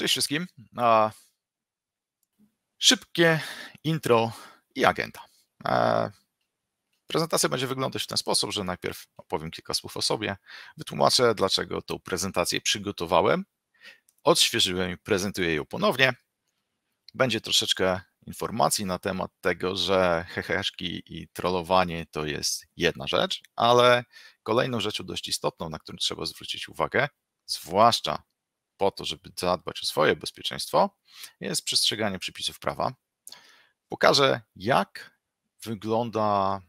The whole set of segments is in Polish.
Cześć wszystkim. Szybkie intro i agenda. E, prezentacja będzie wyglądać w ten sposób, że najpierw opowiem kilka słów o sobie, wytłumaczę, dlaczego tą prezentację przygotowałem, odświeżyłem i prezentuję ją ponownie. Będzie troszeczkę informacji na temat tego, że heheszki i trollowanie to jest jedna rzecz, ale kolejną rzeczą dość istotną, na którą trzeba zwrócić uwagę, zwłaszcza po to, żeby zadbać o swoje bezpieczeństwo, jest przestrzeganie przepisów prawa. Pokażę, jak wygląda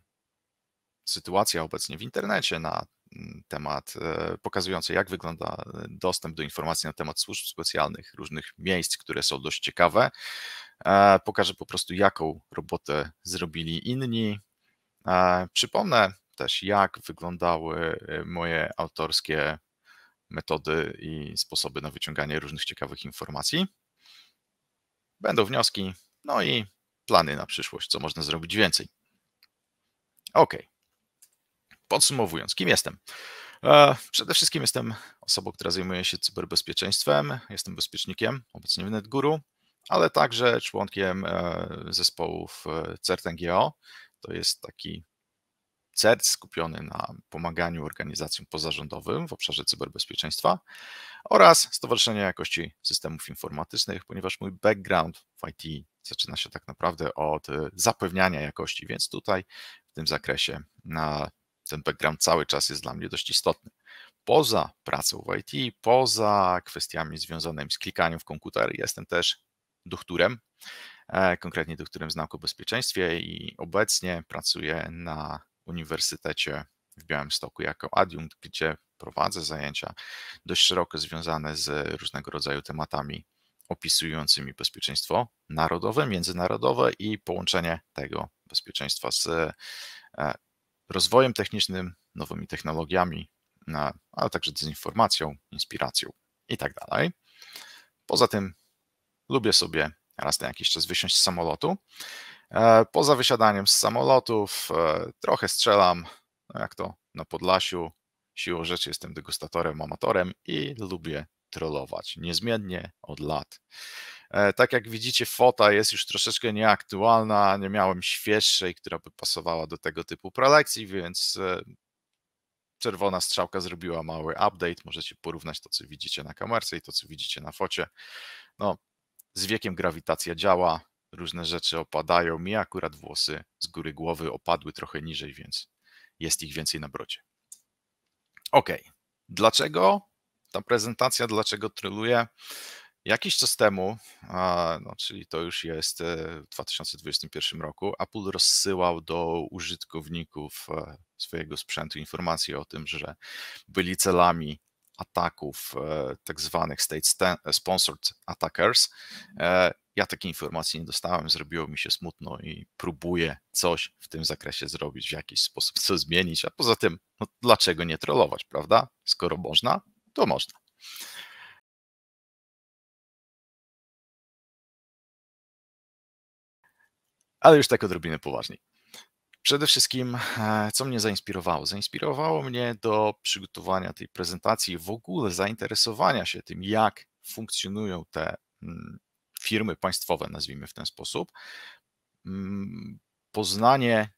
sytuacja obecnie w internecie na mm, temat, e, pokazujący, jak wygląda e, dostęp do informacji na temat służb specjalnych, różnych miejsc, które są dość ciekawe. E, pokażę po prostu, jaką robotę zrobili inni. Przypomnę też, jak wyglądały moje autorskie metody i sposoby na wyciąganie różnych ciekawych informacji. Będą wnioski, no i plany na przyszłość, co można zrobić więcej. Ok. Podsumowując, kim jestem? E, przede wszystkim jestem osobą, która zajmuje się cyberbezpieczeństwem, jestem bezpiecznikiem, obecnie w NetGuru, ale także członkiem e, zespołów e, CERT-NGO. To jest taki CERT skupiony na pomaganiu organizacjom pozarządowym w obszarze cyberbezpieczeństwa oraz Stowarzyszenie Jakości Systemów Informatycznych, ponieważ mój background w IT zaczyna się tak naprawdę od e, zapewniania jakości, więc tutaj w tym zakresie na ten background cały czas jest dla mnie dość istotny. Poza pracą w IT, poza kwestiami związanymi z klikaniem w komputer, jestem też doktorem, e, konkretnie doktorem z nauk o bezpieczeństwie i obecnie pracuję na Uniwersytecie w Białymstoku jako adiunkt, gdzie prowadzę zajęcia dość szeroko związane z różnego rodzaju tematami opisującymi bezpieczeństwo narodowe, międzynarodowe i połączenie tego bezpieczeństwa z e, rozwojem technicznym, nowymi technologiami, ale także dezinformacją, inspiracją i tak dalej. Poza tym lubię sobie raz na jakiś czas wysiąść z samolotu E, poza wysiadaniem z samolotów e, trochę strzelam, no jak to na Podlasiu, siłą rzeczy jestem degustatorem, amatorem i lubię trollować. Niezmiennie od lat. E, tak jak widzicie, fota jest już troszeczkę nieaktualna. Nie miałem świeższej, która by pasowała do tego typu prelekcji, więc czerwona strzałka zrobiła mały update. Możecie porównać to, co widzicie na kamerce i to, co widzicie na focie. No, z wiekiem grawitacja działa różne rzeczy opadają. Mi akurat włosy z góry głowy opadły trochę niżej, więc jest ich więcej na brocie. Ok, dlaczego ta prezentacja, dlaczego tryluje? Jakiś czas temu, no, czyli to już jest e, w 2021 roku, Apple rozsyłał do użytkowników e, swojego sprzętu informacje o tym, że byli celami ataków e, tak zwanych state sponsored attackers ja takiej informacji nie dostałem, zrobiło mi się smutno i próbuję coś w tym zakresie zrobić, w jakiś sposób coś zmienić. A poza tym, no, dlaczego nie trollować, prawda? Skoro można, to można. Ale już tak odrobinę poważniej. Przede wszystkim, e, co mnie zainspirowało? Zainspirowało mnie do przygotowania tej prezentacji, w ogóle zainteresowania się tym, jak funkcjonują te mm, firmy państwowe, nazwijmy w ten sposób, mm, poznanie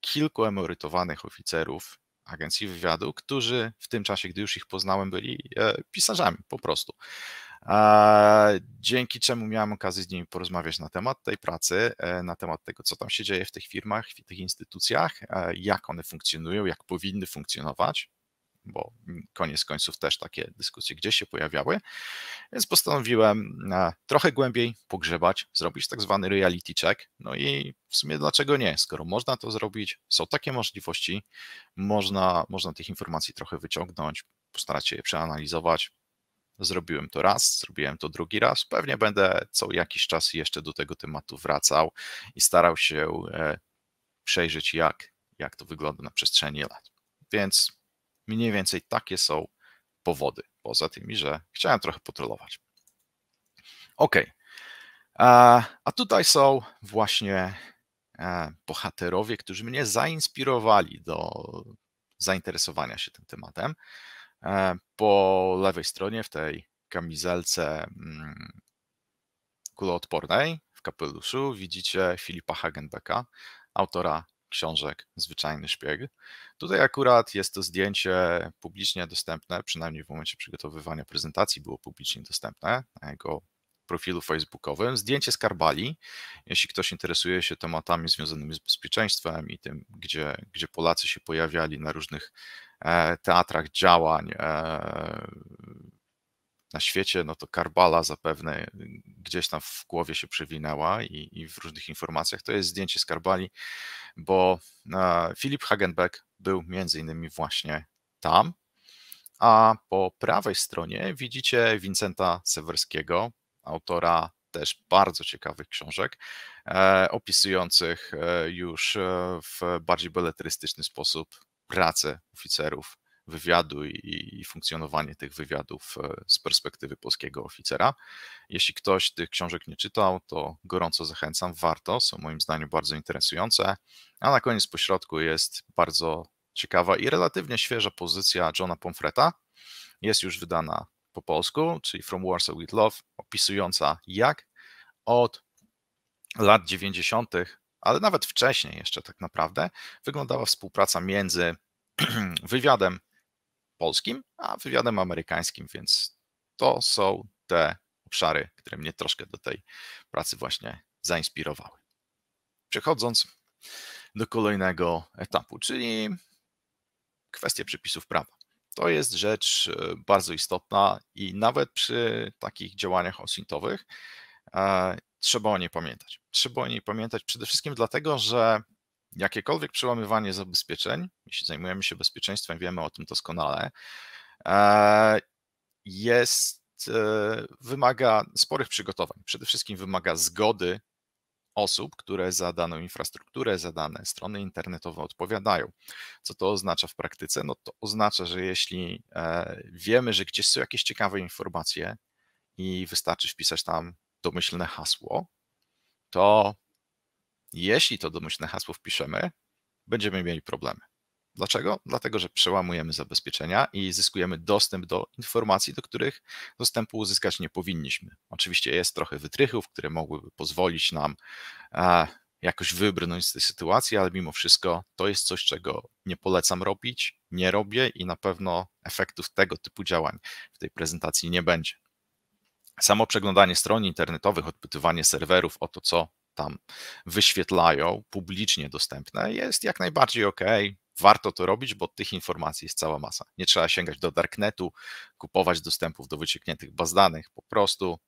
kilku emerytowanych oficerów agencji wywiadu, którzy w tym czasie, gdy już ich poznałem, byli e, pisarzami po prostu. Dzięki czemu miałem okazję z nimi porozmawiać na temat tej pracy, e, na temat tego, co tam się dzieje w tych firmach, w tych instytucjach, e, jak one funkcjonują, jak powinny funkcjonować, bo koniec końców też takie dyskusje gdzieś się pojawiały, więc postanowiłem e, trochę głębiej pogrzebać, zrobić tak zwany reality check. No i w sumie dlaczego nie? Skoro można to zrobić, są takie możliwości, można, można tych informacji trochę wyciągnąć, postarać się je przeanalizować, Zrobiłem to raz, zrobiłem to drugi raz. Pewnie będę co jakiś czas jeszcze do tego tematu wracał i starał się e, przejrzeć, jak, jak to wygląda na przestrzeni lat. Więc Mniej więcej takie są powody, poza tymi, że chciałem trochę potrolować. Ok. A tutaj są właśnie e, bohaterowie, którzy mnie zainspirowali do zainteresowania się tym tematem. E, po lewej stronie w tej kamizelce mm, kuloodpornej w kapeluszu widzicie Filipa Hagenbecka, autora książek Zwyczajny Szpieg. Tutaj akurat jest to zdjęcie publicznie dostępne, przynajmniej w momencie przygotowywania prezentacji było publicznie dostępne na jego profilu facebookowym. Zdjęcie Skarbali, jeśli ktoś interesuje się tematami związanymi z bezpieczeństwem i tym, gdzie, gdzie Polacy się pojawiali na różnych e, teatrach działań e, na świecie, no to Karbala zapewne y, gdzieś tam w głowie się przewinęła i, i w różnych informacjach. To jest zdjęcie z Karbali, bo Filip Hagenbeck był między innymi właśnie tam, a po prawej stronie widzicie Wincenta Sewerskiego, autora też bardzo ciekawych książek, e, opisujących e, już e, w bardziej beletrystyczny sposób pracę oficerów wywiadu i, i funkcjonowanie tych wywiadów e, z perspektywy polskiego oficera. Jeśli ktoś tych książek nie czytał, to gorąco zachęcam, warto, są moim zdaniem bardzo interesujące. A na koniec pośrodku jest bardzo ciekawa i relatywnie świeża pozycja Johna Pomfreta. Jest już wydana po polsku, czyli From Warsaw with Love, opisująca jak od lat 90., ale nawet wcześniej jeszcze tak naprawdę, wyglądała współpraca między wywiadem polskim, a wywiadem amerykańskim, więc to są te obszary, które mnie troszkę do tej pracy właśnie zainspirowały. Przechodząc do kolejnego etapu, czyli kwestie przepisów prawa. To jest rzecz e, bardzo istotna i nawet przy takich działaniach osintowych e, trzeba o niej pamiętać. Trzeba o niej pamiętać przede wszystkim dlatego, że jakiekolwiek przełamywanie zabezpieczeń, jeśli zajmujemy się bezpieczeństwem, wiemy o tym doskonale, e, jest, e, wymaga sporych przygotowań. Przede wszystkim wymaga zgody osób, które za daną infrastrukturę, za dane strony internetowe odpowiadają. Co to oznacza w praktyce? No to oznacza, że jeśli e, wiemy, że gdzieś są jakieś ciekawe informacje i wystarczy wpisać tam domyślne hasło, to jeśli to domyślne hasło wpiszemy, będziemy mieli problemy. Dlaczego? Dlatego, że przełamujemy zabezpieczenia i zyskujemy dostęp do informacji, do których dostępu uzyskać nie powinniśmy. Oczywiście jest trochę wytrychów, które mogłyby pozwolić nam e, jakoś wybrnąć z tej sytuacji, ale mimo wszystko to jest coś, czego nie polecam robić, nie robię i na pewno efektów tego typu działań w tej prezentacji nie będzie. Samo przeglądanie stron internetowych, odpytywanie serwerów o to, co tam wyświetlają, publicznie dostępne, jest jak najbardziej ok. Warto to robić, bo tych informacji jest cała masa. Nie trzeba sięgać do darknetu, kupować dostępów do wyciekniętych baz danych. Po prostu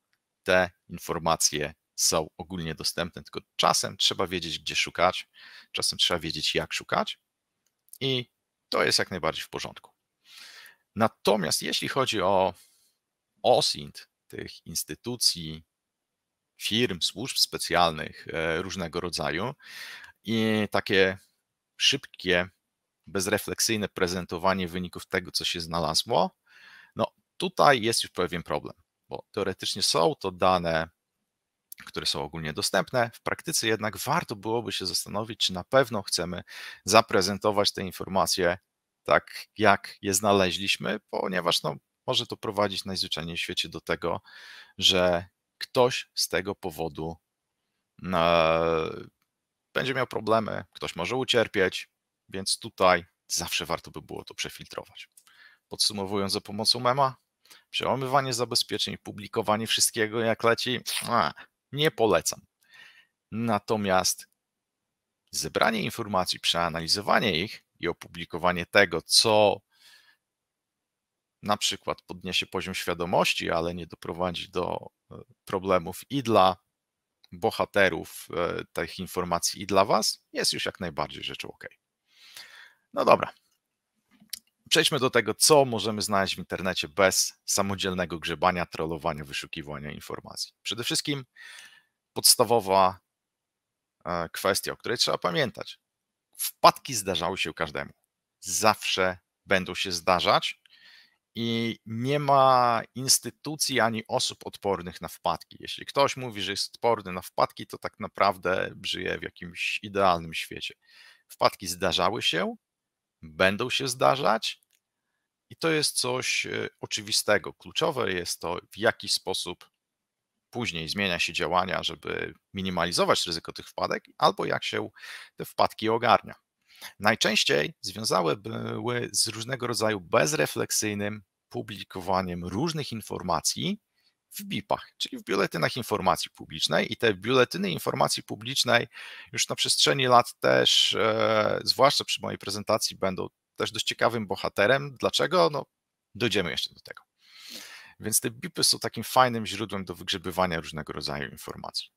te informacje są ogólnie dostępne, tylko czasem trzeba wiedzieć, gdzie szukać, czasem trzeba wiedzieć, jak szukać i to jest jak najbardziej w porządku. Natomiast jeśli chodzi o OSINT, tych instytucji, firm, służb specjalnych e, różnego rodzaju i takie szybkie, bezrefleksyjne prezentowanie wyników tego, co się znalazło, no tutaj jest już pewien problem, bo teoretycznie są to dane, które są ogólnie dostępne. W praktyce jednak warto byłoby się zastanowić, czy na pewno chcemy zaprezentować te informacje tak, jak je znaleźliśmy, ponieważ no, może to prowadzić najzwyczajniej w świecie do tego, że ktoś z tego powodu będzie miał problemy, ktoś może ucierpieć, więc tutaj zawsze warto by było to przefiltrować. Podsumowując za pomocą mema, przełamywanie zabezpieczeń, publikowanie wszystkiego jak leci, nie polecam. Natomiast zebranie informacji, przeanalizowanie ich i opublikowanie tego, co na przykład podniesie poziom świadomości, ale nie doprowadzi do e, problemów i dla bohaterów e, tych informacji i dla Was, jest już jak najbardziej rzeczą ok. No dobra. Przejdźmy do tego, co możemy znaleźć w internecie bez samodzielnego grzebania, trollowania, wyszukiwania informacji. Przede wszystkim podstawowa e, kwestia, o której trzeba pamiętać. Wpadki zdarzały się każdemu. Zawsze będą się zdarzać, i nie ma instytucji ani osób odpornych na wpadki. Jeśli ktoś mówi, że jest odporny na wpadki, to tak naprawdę żyje w jakimś idealnym świecie. Wpadki zdarzały się, będą się zdarzać i to jest coś e, oczywistego. Kluczowe jest to, w jaki sposób później zmienia się działania, żeby minimalizować ryzyko tych wpadek, albo jak się te wpadki ogarnia. Najczęściej związane były z różnego rodzaju bezrefleksyjnym publikowaniem różnych informacji w BIP-ach, czyli w biuletynach informacji publicznej i te biuletyny informacji publicznej już na przestrzeni lat też, e, zwłaszcza przy mojej prezentacji, będą też dość ciekawym bohaterem. Dlaczego? No, dojdziemy jeszcze do tego. Więc te BIP-y są takim fajnym źródłem do wygrzebywania różnego rodzaju informacji.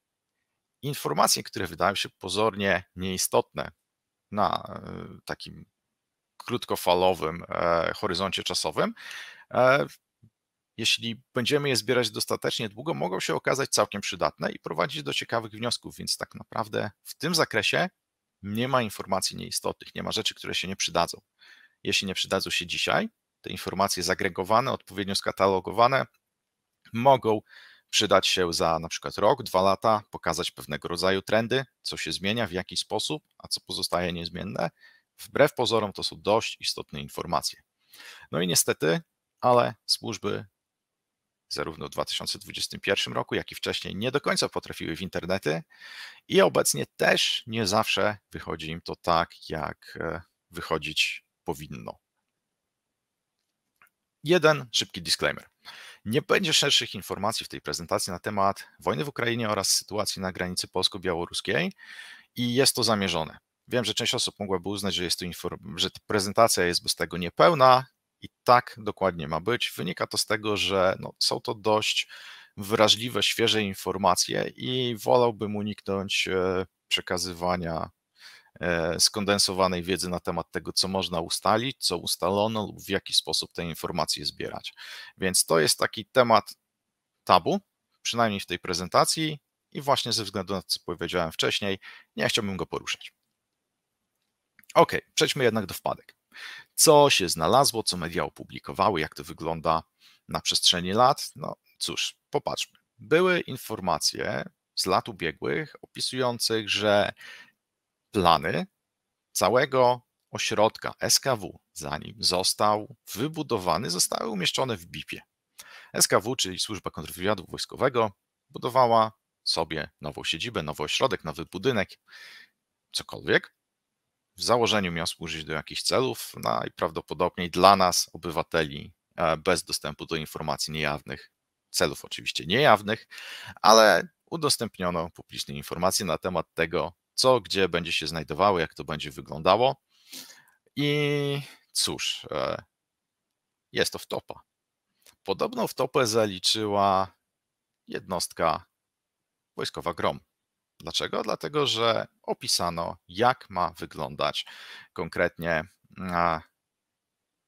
Informacje, które wydają się pozornie nieistotne na e, takim krótkofalowym e, horyzoncie czasowym, e, jeśli będziemy je zbierać dostatecznie długo, mogą się okazać całkiem przydatne i prowadzić do ciekawych wniosków, więc tak naprawdę w tym zakresie nie ma informacji nieistotnych, nie ma rzeczy, które się nie przydadzą. Jeśli nie przydadzą się dzisiaj, te informacje zagregowane, odpowiednio skatalogowane mogą przydać się za na przykład rok, dwa lata, pokazać pewnego rodzaju trendy, co się zmienia, w jaki sposób, a co pozostaje niezmienne. Wbrew pozorom to są dość istotne informacje. No i niestety, ale służby zarówno w 2021 roku, jak i wcześniej nie do końca potrafiły w internety i obecnie też nie zawsze wychodzi im to tak, jak e, wychodzić powinno. Jeden szybki disclaimer. Nie będzie szerszych informacji w tej prezentacji na temat wojny w Ukrainie oraz sytuacji na granicy polsko-białoruskiej i jest to zamierzone. Wiem, że część osób mogłaby uznać, że, jest to że prezentacja jest bez tego niepełna i tak dokładnie ma być. Wynika to z tego, że no, są to dość wrażliwe, świeże informacje i wolałbym uniknąć e, przekazywania E, skondensowanej wiedzy na temat tego, co można ustalić, co ustalono lub w jaki sposób te informacje zbierać. Więc to jest taki temat tabu, przynajmniej w tej prezentacji i właśnie ze względu na to, co powiedziałem wcześniej, nie chciałbym go poruszać. Ok, przejdźmy jednak do wpadek. Co się znalazło, co media opublikowały, jak to wygląda na przestrzeni lat? No cóż, popatrzmy. Były informacje z lat ubiegłych opisujących, że plany całego ośrodka SKW, zanim został wybudowany, zostały umieszczone w BIP-ie. SKW, czyli Służba Kontrwywiadu Wojskowego, budowała sobie nową siedzibę, nowy ośrodek, nowy budynek, cokolwiek. W założeniu miał służyć do jakichś celów, najprawdopodobniej dla nas, obywateli, e, bez dostępu do informacji niejawnych, celów oczywiście niejawnych, ale udostępniono publiczne informacje na temat tego, co, gdzie będzie się znajdowało, jak to będzie wyglądało. I cóż, e, jest to wtopa. Podobną wtopę zaliczyła jednostka wojskowa Grom. Dlaczego? Dlatego, że opisano, jak ma wyglądać konkretnie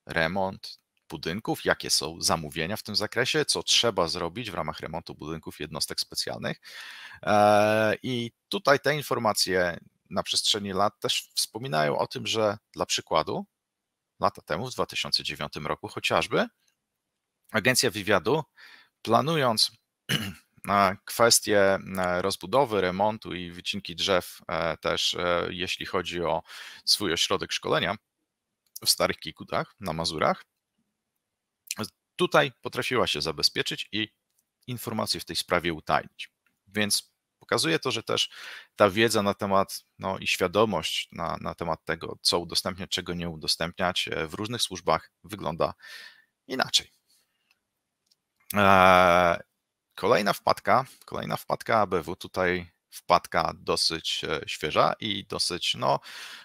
remont budynków, jakie są zamówienia w tym zakresie, co trzeba zrobić w ramach remontu budynków jednostek specjalnych. E, I tutaj te informacje na przestrzeni lat też wspominają o tym, że dla przykładu, lata temu, w 2009 roku chociażby, agencja wywiadu, planując kwestie e, rozbudowy, remontu i wycinki drzew, e, też jeśli chodzi o swój ośrodek szkolenia w Starych Kikutach na Mazurach, Tutaj potrafiła się zabezpieczyć i informacje w tej sprawie utajnić. Więc pokazuje to, że też ta wiedza na temat no, i świadomość na, na temat tego, co udostępniać, czego nie udostępniać e, w różnych służbach wygląda inaczej. E, kolejna wpadka, kolejna wpadka ABW, tutaj wpadka dosyć e, świeża i dosyć, no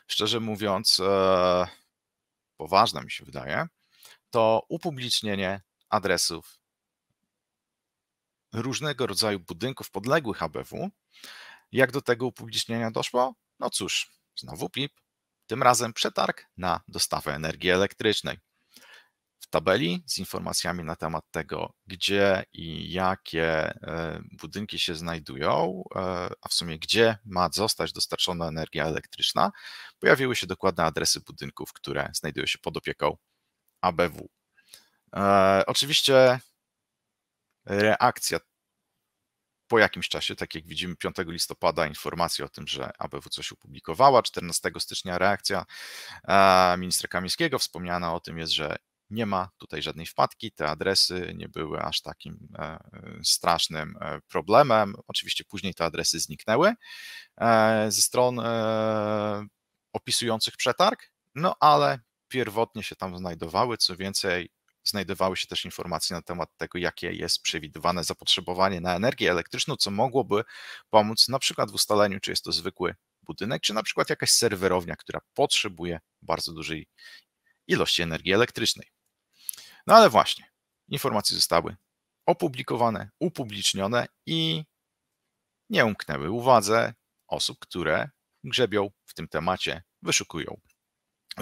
szczerze mówiąc, poważna mi się wydaje to upublicznienie adresów różnego rodzaju budynków podległych ABW. Jak do tego upublicznienia doszło? No cóż, znowu PIP, tym razem przetarg na dostawę energii elektrycznej. W tabeli z informacjami na temat tego, gdzie i jakie e, budynki się znajdują, e, a w sumie gdzie ma zostać dostarczona energia elektryczna, pojawiły się dokładne adresy budynków, które znajdują się pod opieką ABW. E, oczywiście reakcja po jakimś czasie, tak jak widzimy 5 listopada informację o tym, że ABW coś opublikowała, 14 stycznia reakcja e, ministra Kamińskiego, wspomniana o tym jest, że nie ma tutaj żadnej wpadki, te adresy nie były aż takim e, strasznym problemem. Oczywiście później te adresy zniknęły ze stron opisujących przetarg, no ale pierwotnie się tam znajdowały. Co więcej, znajdowały się też informacje na temat tego, jakie jest przewidywane zapotrzebowanie na energię elektryczną, co mogłoby pomóc na przykład w ustaleniu, czy jest to zwykły budynek, czy na przykład jakaś serwerownia, która potrzebuje bardzo dużej ilości energii elektrycznej. No ale właśnie, informacje zostały opublikowane, upublicznione i nie umknęły uwadze osób, które grzebią w tym temacie, wyszukują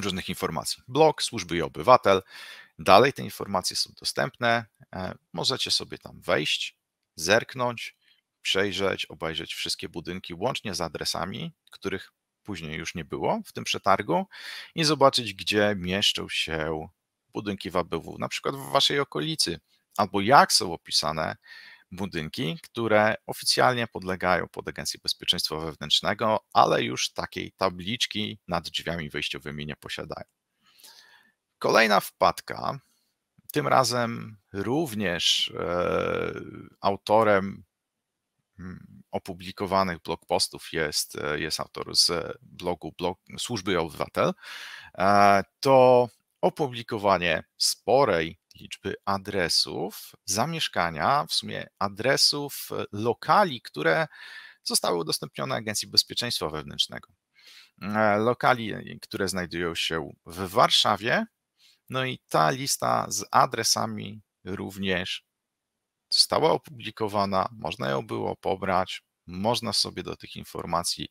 różnych informacji. Blog, służby i obywatel. Dalej te informacje są dostępne. E, możecie sobie tam wejść, zerknąć, przejrzeć, obejrzeć wszystkie budynki, łącznie z adresami, których później już nie było w tym przetargu, i zobaczyć, gdzie mieszczą się budynki w ABW, na przykład w waszej okolicy, albo jak są opisane budynki, które oficjalnie podlegają pod Agencję Bezpieczeństwa Wewnętrznego, ale już takiej tabliczki nad drzwiami wejściowymi nie posiadają. Kolejna wpadka, tym razem również e, autorem mm, opublikowanych blog postów jest, e, jest autor z blogu blog, Służby Obywatel, e, to opublikowanie sporej liczby adresów zamieszkania, w sumie adresów e, lokali, które zostały udostępnione Agencji Bezpieczeństwa Wewnętrznego. E, lokali, e, które znajdują się w Warszawie, no i ta lista z adresami również została opublikowana, można ją było pobrać, można sobie do tych informacji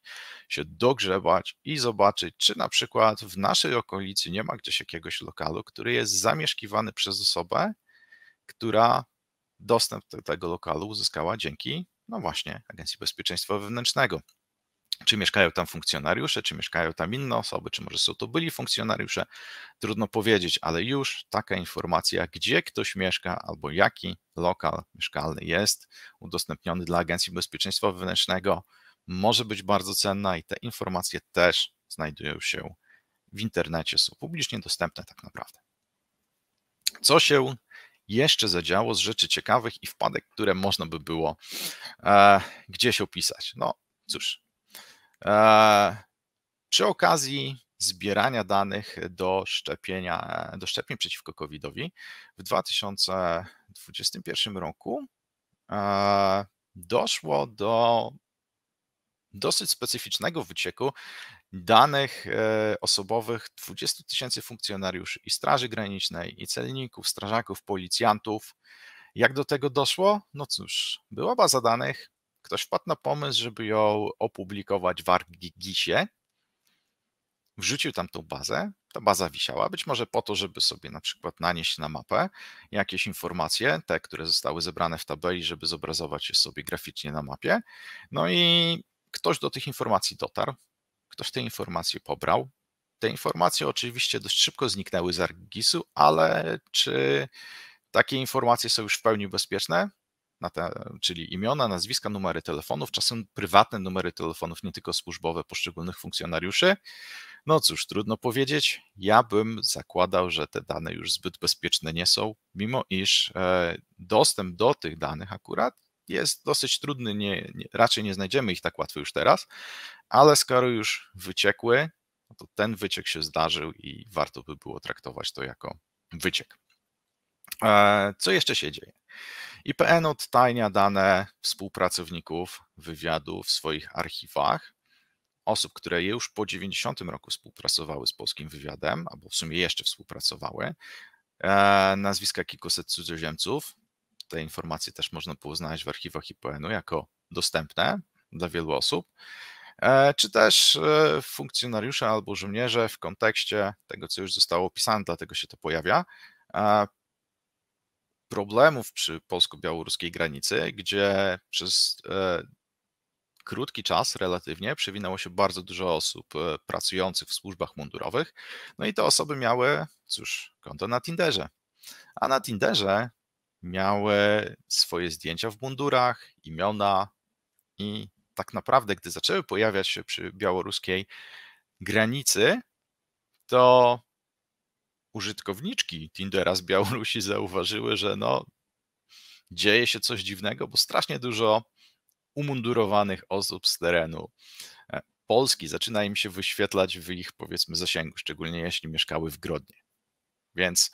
się dogrzebać i zobaczyć, czy na przykład w naszej okolicy nie ma gdzieś jakiegoś lokalu, który jest zamieszkiwany przez osobę, która dostęp do tego lokalu uzyskała dzięki, no właśnie, Agencji Bezpieczeństwa Wewnętrznego czy mieszkają tam funkcjonariusze, czy mieszkają tam inne osoby, czy może są to byli funkcjonariusze, trudno powiedzieć, ale już taka informacja, gdzie ktoś mieszka albo jaki lokal mieszkalny jest udostępniony dla Agencji Bezpieczeństwa Wewnętrznego, może być bardzo cenna i te informacje też znajdują się w internecie, są publicznie dostępne tak naprawdę. Co się jeszcze zadziało z rzeczy ciekawych i wpadek, które można by było e, gdzieś opisać? No cóż, E, przy okazji zbierania danych do szczepienia, e, do szczepień przeciwko COVID-owi w 2021 roku e, doszło do dosyć specyficznego wycieku danych osobowych 20 tysięcy funkcjonariuszy i Straży Granicznej, i celników, strażaków, policjantów. Jak do tego doszło? No cóż, była baza danych, ktoś wpadł na pomysł, żeby ją opublikować w ArcGIS-ie, wrzucił tam tą bazę, ta baza wisiała, być może po to, żeby sobie na przykład nanieść na mapę jakieś informacje, te, które zostały zebrane w tabeli, żeby zobrazować je sobie graficznie na mapie. No i ktoś do tych informacji dotarł, ktoś te informacje pobrał. Te informacje oczywiście dość szybko zniknęły z ArcGIS-u, ale czy takie informacje są już w pełni bezpieczne? te, czyli imiona, nazwiska, numery telefonów, czasem prywatne numery telefonów, nie tylko służbowe poszczególnych funkcjonariuszy. No cóż, trudno powiedzieć. Ja bym zakładał, że te dane już zbyt bezpieczne nie są, mimo iż e, dostęp do tych danych akurat jest dosyć trudny, nie, nie, raczej nie znajdziemy ich tak łatwo już teraz, ale skoro już wyciekły, no to ten wyciek się zdarzył i warto by było traktować to jako wyciek. E, co jeszcze się dzieje? IPN odtajnia dane współpracowników wywiadu w swoich archiwach, osób, które już po 90 roku współpracowały z polskim wywiadem, albo w sumie jeszcze współpracowały, e, nazwiska kilkuset cudzoziemców. Te informacje też można poznać w archiwach IPN-u jako dostępne dla wielu osób, e, czy też e, funkcjonariusze albo żołnierze w kontekście tego, co już zostało opisane, dlatego się to pojawia, problemów przy polsko-białoruskiej granicy, gdzie przez e, krótki czas relatywnie przewinęło się bardzo dużo osób e, pracujących w służbach mundurowych. No i te osoby miały, cóż, konto na Tinderze. A na Tinderze miały swoje zdjęcia w mundurach, imiona i tak naprawdę, gdy zaczęły pojawiać się przy białoruskiej granicy, to użytkowniczki Tindera z Białorusi zauważyły, że no, dzieje się coś dziwnego, bo strasznie dużo umundurowanych osób z terenu e, Polski zaczyna im się wyświetlać w ich, powiedzmy, zasięgu, szczególnie jeśli mieszkały w Grodnie. Więc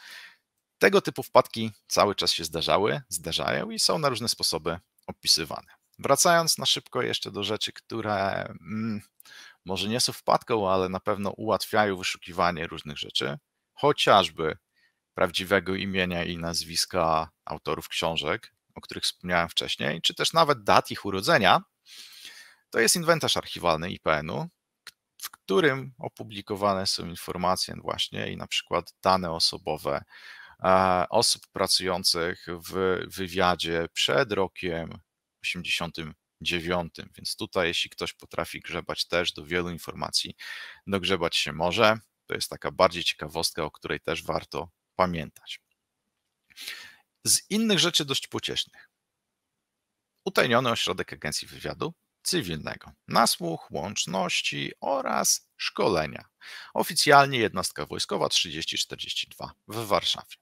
tego typu wpadki cały czas się zdarzały, zdarzają i są na różne sposoby opisywane. Wracając na szybko jeszcze do rzeczy, które mm, może nie są wpadką, ale na pewno ułatwiają wyszukiwanie różnych rzeczy, chociażby prawdziwego imienia i nazwiska autorów książek, o których wspomniałem wcześniej, czy też nawet dat ich urodzenia, to jest inwentarz archiwalny IPN-u, w którym opublikowane są informacje właśnie i na przykład dane osobowe e, osób pracujących w wywiadzie przed rokiem 89. Więc tutaj, jeśli ktoś potrafi grzebać też do wielu informacji, dogrzebać się może. To jest taka bardziej ciekawostka, o której też warto pamiętać. Z innych rzeczy dość pociesznych. Utajniony ośrodek agencji wywiadu cywilnego, nasłuch, łączności oraz szkolenia. Oficjalnie jednostka wojskowa 3042 w Warszawie.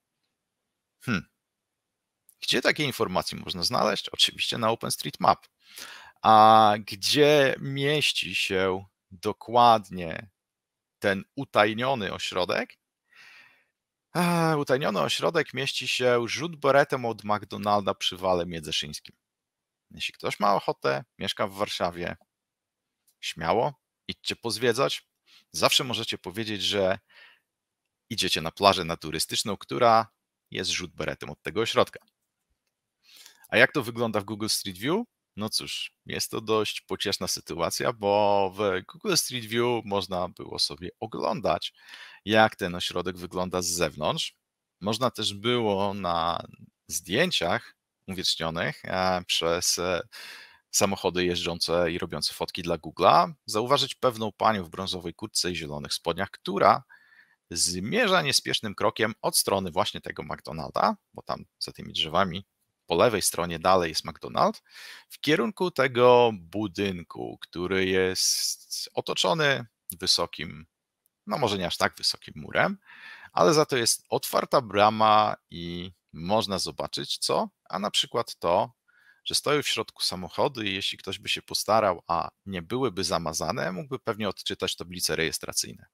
Hmm. Gdzie takie informacje można znaleźć? Oczywiście na OpenStreetMap. A gdzie mieści się dokładnie ten utajniony ośrodek. utajniony ośrodek mieści się rzut beretem od McDonalda przy Wale Miedzeszyńskim. Jeśli ktoś ma ochotę, mieszka w Warszawie, śmiało, idźcie pozwiedzać. Zawsze możecie powiedzieć, że idziecie na plażę naturystyczną, która jest rzut beretem od tego ośrodka. A jak to wygląda w Google Street View? No cóż, jest to dość pocieszna sytuacja, bo w Google Street View można było sobie oglądać, jak ten ośrodek wygląda z zewnątrz. Można też było na zdjęciach uwiecznionych e, przez e, samochody jeżdżące i robiące fotki dla Google'a zauważyć pewną panią w brązowej kurtce i zielonych spodniach, która zmierza niespiesznym krokiem od strony właśnie tego McDonalda, bo tam za tymi drzewami po lewej stronie dalej jest McDonald's, w kierunku tego budynku, który jest otoczony wysokim, no może nie aż tak wysokim murem, ale za to jest otwarta brama i można zobaczyć co, a na przykład to, że stoją w środku samochody i jeśli ktoś by się postarał, a nie byłyby zamazane, mógłby pewnie odczytać tablice rejestracyjne.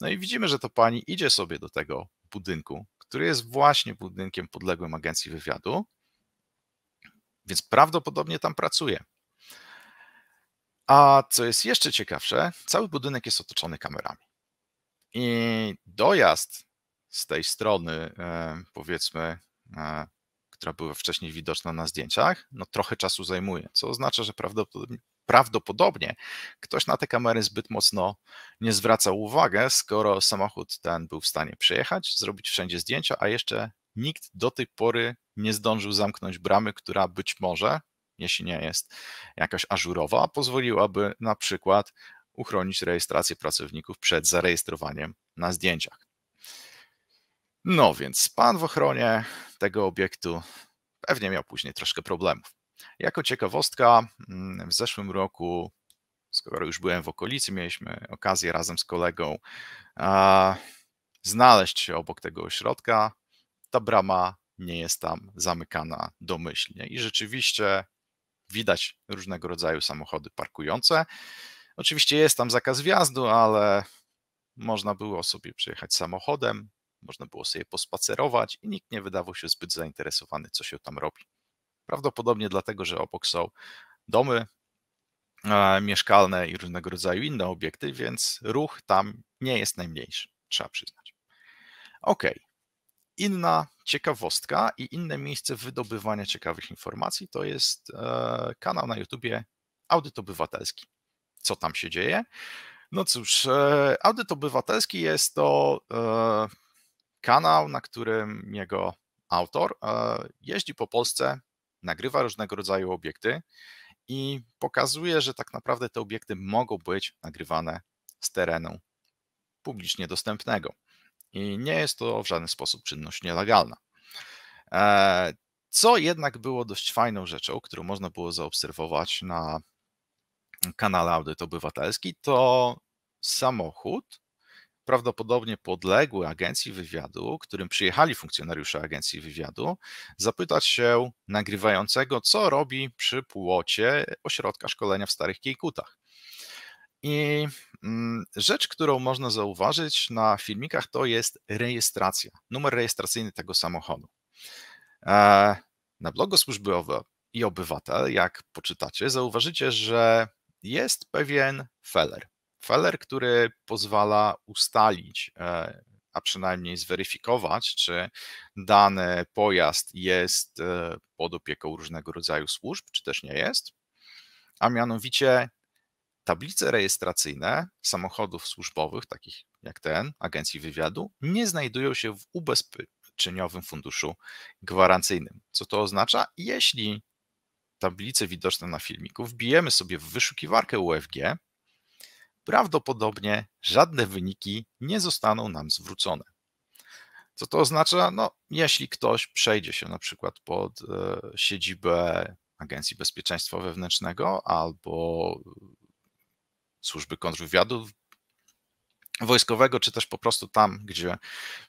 No i widzimy, że to pani idzie sobie do tego budynku, który jest właśnie budynkiem podległym agencji wywiadu więc prawdopodobnie tam pracuje. A co jest jeszcze ciekawsze, cały budynek jest otoczony kamerami. I dojazd z tej strony, e, powiedzmy, e, która była wcześniej widoczna na zdjęciach, no trochę czasu zajmuje, co oznacza, że prawdopodobnie, prawdopodobnie ktoś na te kamery zbyt mocno nie zwracał uwagę, skoro samochód ten był w stanie przejechać, zrobić wszędzie zdjęcia, a jeszcze nikt do tej pory nie zdążył zamknąć bramy, która być może, jeśli nie jest jakaś ażurowa, pozwoliłaby na przykład uchronić rejestrację pracowników przed zarejestrowaniem na zdjęciach. No więc pan w ochronie tego obiektu pewnie miał później troszkę problemów. Jako ciekawostka, mm, w zeszłym roku, skoro już byłem w okolicy, mieliśmy okazję razem z kolegą a, znaleźć się obok tego ośrodka ta brama nie jest tam zamykana domyślnie. I rzeczywiście widać różnego rodzaju samochody parkujące. Oczywiście jest tam zakaz wjazdu, ale można było sobie przejechać samochodem, można było sobie pospacerować i nikt nie wydawał się zbyt zainteresowany, co się tam robi. Prawdopodobnie dlatego, że obok są domy e, mieszkalne i różnego rodzaju inne obiekty, więc ruch tam nie jest najmniejszy, trzeba przyznać. Ok, Inna ciekawostka i inne miejsce wydobywania ciekawych informacji to jest e, kanał na YouTubie Audyt Obywatelski. Co tam się dzieje? No cóż, e, Audyt Obywatelski jest to e, kanał, na którym jego autor jeździ po Polsce, nagrywa różnego rodzaju obiekty i pokazuje, że tak naprawdę te obiekty mogą być nagrywane z terenu publicznie dostępnego i nie jest to w żaden sposób czynność nielegalna. E, co jednak było dość fajną rzeczą, którą można było zaobserwować na kanale Audyt Obywatelski, to samochód prawdopodobnie podległy agencji wywiadu, którym przyjechali funkcjonariusze agencji wywiadu, zapytać się nagrywającego, co robi przy płocie ośrodka szkolenia w Starych Kiejkutach. I Mm, rzecz, którą można zauważyć na filmikach, to jest rejestracja, numer rejestracyjny tego samochodu. E, na blogu Służby i Obywatel, jak poczytacie, zauważycie, że jest pewien feller. Feller, który pozwala ustalić, e, a przynajmniej zweryfikować, czy dany pojazd jest e, pod opieką różnego rodzaju służb, czy też nie jest. A mianowicie tablice rejestracyjne samochodów służbowych, takich jak ten, agencji wywiadu, nie znajdują się w ubezpieczeniowym funduszu gwarancyjnym. Co to oznacza? Jeśli tablice widoczne na filmiku wbijemy sobie w wyszukiwarkę UFG, prawdopodobnie żadne wyniki nie zostaną nam zwrócone. Co to oznacza? No, jeśli ktoś przejdzie się na przykład pod e, siedzibę Agencji Bezpieczeństwa Wewnętrznego albo służby kontrwywiadu wojskowego, czy też po prostu tam, gdzie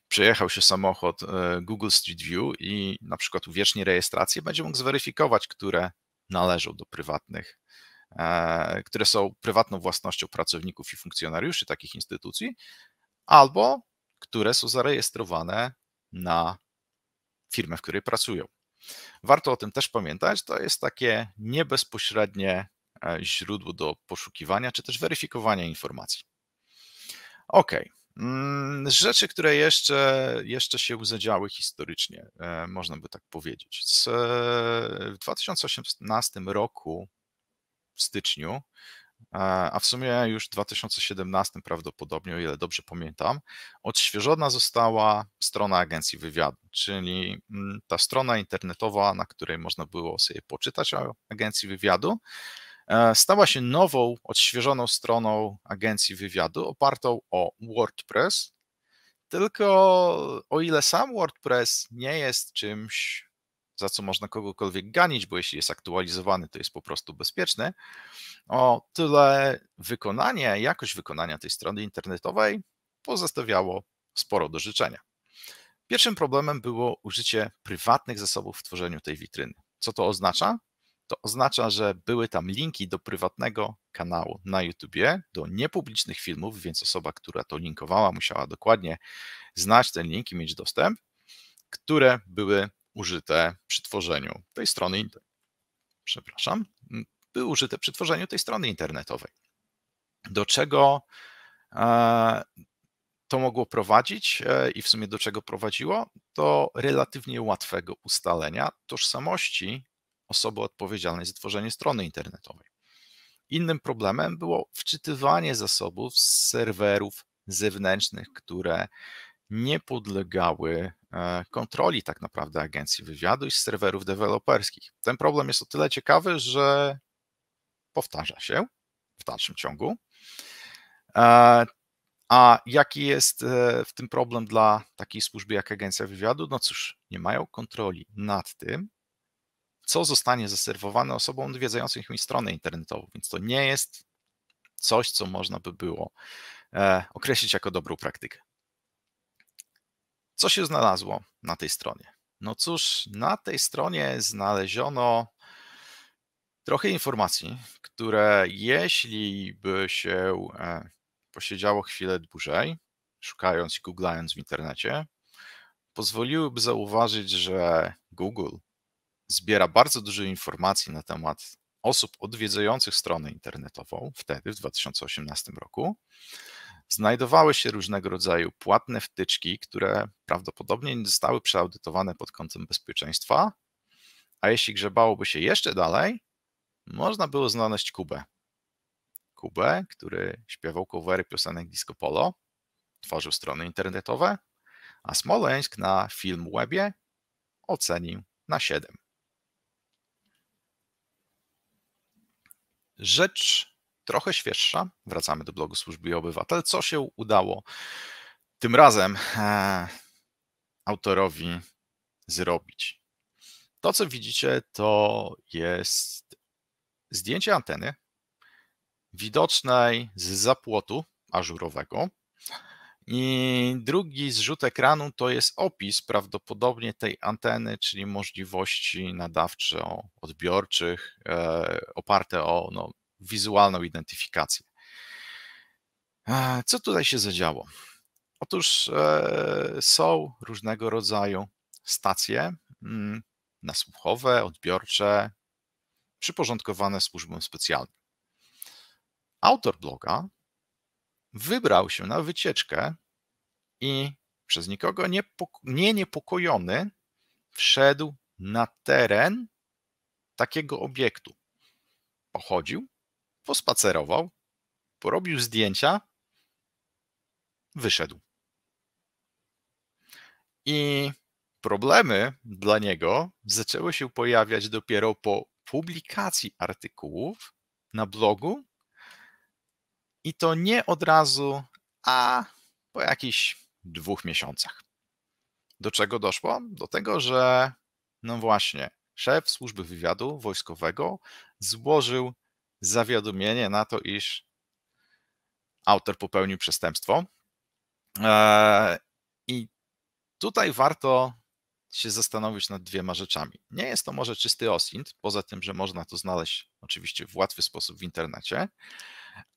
przejechał się samochód e, Google Street View i na przykład uwiecznie rejestrację, będzie mógł zweryfikować, które należą do prywatnych, e, które są prywatną własnością pracowników i funkcjonariuszy takich instytucji, albo które są zarejestrowane na firmę, w której pracują. Warto o tym też pamiętać, to jest takie niebezpośrednie E, źródło do poszukiwania czy też weryfikowania informacji. OK. Mm, rzeczy, które jeszcze, jeszcze się zadziały historycznie, e, można by tak powiedzieć. w 2018 roku, w styczniu, e, a w sumie już w 2017 prawdopodobnie, o ile dobrze pamiętam, odświeżona została strona agencji wywiadu, czyli mm, ta strona internetowa, na której można było sobie poczytać o agencji wywiadu. E, stała się nową, odświeżoną stroną agencji wywiadu opartą o WordPress. Tylko o ile sam WordPress nie jest czymś, za co można kogokolwiek ganić, bo jeśli jest aktualizowany, to jest po prostu bezpieczny, o tyle wykonanie, jakość wykonania tej strony internetowej pozostawiało sporo do życzenia. Pierwszym problemem było użycie prywatnych zasobów w tworzeniu tej witryny. Co to oznacza? to oznacza, że były tam linki do prywatnego kanału na YouTubie, do niepublicznych filmów, więc osoba, która to linkowała, musiała dokładnie znać ten link i mieć dostęp, które były użyte przy tworzeniu tej strony, przepraszam, były użyte przy tworzeniu tej strony internetowej. Do czego e, to mogło prowadzić e, i w sumie do czego prowadziło? Do relatywnie łatwego ustalenia tożsamości osoby odpowiedzialnej za tworzenie strony internetowej. Innym problemem było wczytywanie zasobów z serwerów zewnętrznych, które nie podlegały e, kontroli tak naprawdę agencji wywiadu i z serwerów deweloperskich. Ten problem jest o tyle ciekawy, że powtarza się w dalszym ciągu. E, a jaki jest e, w tym problem dla takiej służby jak agencja wywiadu? No cóż, nie mają kontroli nad tym, co zostanie zaserwowane osobom odwiedzającym ich stronę internetową, więc to nie jest coś, co można by było e, określić jako dobrą praktykę. Co się znalazło na tej stronie? No cóż, na tej stronie znaleziono trochę informacji, które jeśli by się e, posiedziało chwilę dłużej, szukając i googlając w internecie, pozwoliłyby zauważyć, że Google zbiera bardzo dużo informacji na temat osób odwiedzających stronę internetową, wtedy w 2018 roku, znajdowały się różnego rodzaju płatne wtyczki, które prawdopodobnie nie zostały przeaudytowane pod kątem bezpieczeństwa, a jeśli grzebałoby się jeszcze dalej, można było znaleźć Kubę. Kubę, który śpiewał covery piosenek Disco Polo, tworzył strony internetowe, a Smoleńsk na film webie ocenił na 7. rzecz trochę świeższa. Wracamy do blogu Służby i Obywatel. Co się udało tym razem e, autorowi zrobić? To, co widzicie, to jest zdjęcie anteny widocznej z zapłotu ażurowego, i drugi zrzut ekranu to jest opis prawdopodobnie tej anteny, czyli możliwości nadawczo-odbiorczych e, oparte o no, wizualną identyfikację. E, co tutaj się zadziało? Otóż e, są różnego rodzaju stacje mm, nasłuchowe, odbiorcze, przyporządkowane służbom specjalnym. Autor bloga wybrał się na wycieczkę i przez nikogo nie niepokojony wszedł na teren takiego obiektu. Pochodził, pospacerował, porobił zdjęcia, wyszedł. I problemy dla niego zaczęły się pojawiać dopiero po publikacji artykułów na blogu i to nie od razu, a po jakichś dwóch miesiącach. Do czego doszło? Do tego, że no właśnie, szef służby wywiadu wojskowego złożył zawiadomienie na to, iż autor popełnił przestępstwo. Eee, I tutaj warto się zastanowić nad dwiema rzeczami. Nie jest to może czysty OSINT, poza tym, że można to znaleźć oczywiście w łatwy sposób w internecie,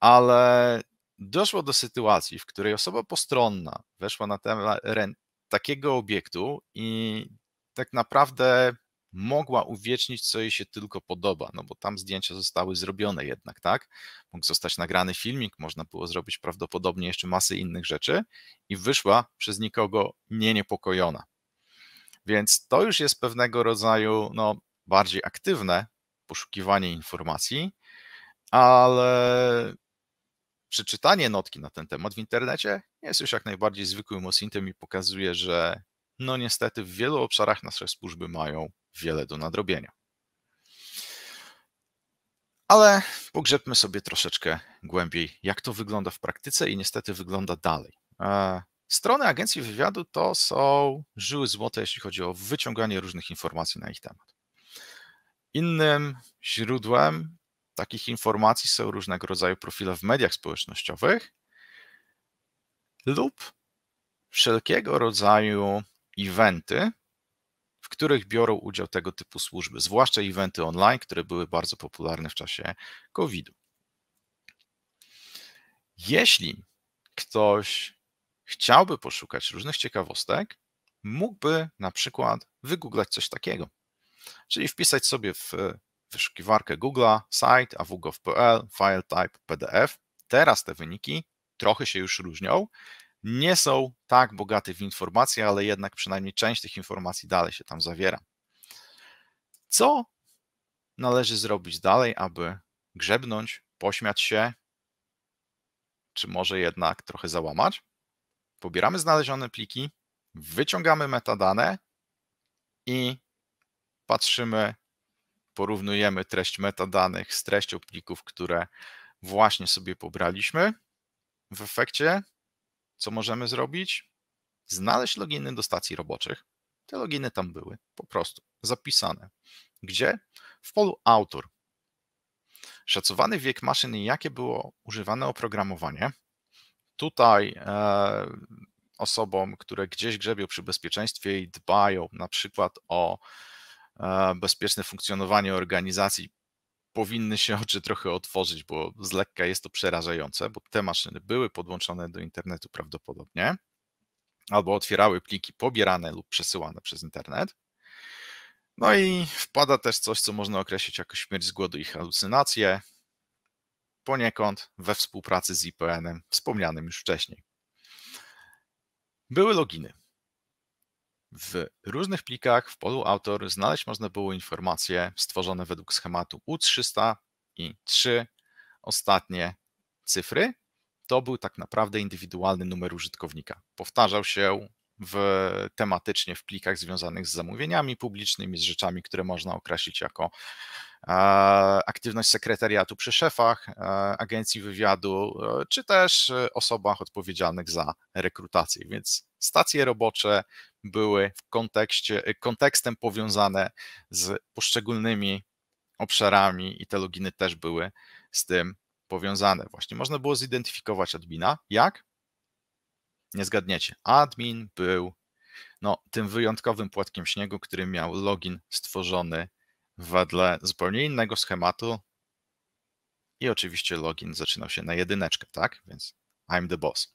ale doszło do sytuacji, w której osoba postronna weszła na teren takiego obiektu i tak naprawdę mogła uwiecznić, co jej się tylko podoba, no bo tam zdjęcia zostały zrobione jednak, tak? Mógł zostać nagrany filmik, można było zrobić prawdopodobnie jeszcze masę innych rzeczy i wyszła przez nikogo nie niepokojona. Więc to już jest pewnego rodzaju no, bardziej aktywne poszukiwanie informacji, ale przeczytanie notki na ten temat w internecie jest już jak najbardziej zwykłym osintem i pokazuje, że no niestety w wielu obszarach nasze służby mają wiele do nadrobienia. Ale pogrzebmy sobie troszeczkę głębiej, jak to wygląda w praktyce i niestety wygląda dalej. E, Strony agencji wywiadu to są żyły złote, jeśli chodzi o wyciąganie różnych informacji na ich temat. Innym źródłem takich informacji są różnego rodzaju profile w mediach społecznościowych lub wszelkiego rodzaju eventy, w których biorą udział tego typu służby, zwłaszcza eventy online, które były bardzo popularne w czasie COVID-u. Jeśli ktoś chciałby poszukać różnych ciekawostek, mógłby na przykład wygooglać coś takiego. Czyli wpisać sobie w e, wyszukiwarkę Google'a site, awgov.pl, file type, pdf. Teraz te wyniki trochę się już różnią. Nie są tak bogate w informacje, ale jednak przynajmniej część tych informacji dalej się tam zawiera. Co należy zrobić dalej, aby grzebnąć, pośmiać się, czy może jednak trochę załamać? pobieramy znalezione pliki, wyciągamy metadane i patrzymy, porównujemy treść metadanych z treścią plików, które właśnie sobie pobraliśmy. W efekcie, co możemy zrobić? Znaleźć loginy do stacji roboczych. Te loginy tam były, po prostu zapisane. Gdzie? W polu autor. Szacowany wiek maszyn i jakie było używane oprogramowanie Tutaj e, osobom, które gdzieś grzebią przy bezpieczeństwie i dbają na przykład o e, bezpieczne funkcjonowanie organizacji, powinny się oczy trochę otworzyć, bo z lekka jest to przerażające, bo te maszyny były podłączone do internetu prawdopodobnie, albo otwierały pliki pobierane lub przesyłane przez internet. No i wpada też coś, co można określić jako śmierć z głodu i halucynacje poniekąd we współpracy z IPN-em wspomnianym już wcześniej. Były loginy. W różnych plikach w polu autor znaleźć można było informacje stworzone według schematu U300 i 3 ostatnie cyfry. To był tak naprawdę indywidualny numer użytkownika. Powtarzał się w, tematycznie w plikach związanych z zamówieniami publicznymi, z rzeczami, które można określić jako aktywność sekretariatu przy szefach e, agencji wywiadu, e, czy też e, osobach odpowiedzialnych za rekrutację. Więc stacje robocze były w kontekście, kontekstem powiązane z poszczególnymi obszarami i te loginy też były z tym powiązane. Właśnie można było zidentyfikować admina. Jak? Nie zgadniecie. Admin był no, tym wyjątkowym płatkiem śniegu, który miał login stworzony wedle zupełnie innego schematu i oczywiście login zaczynał się na jedyneczkę, tak? Więc I'm the boss.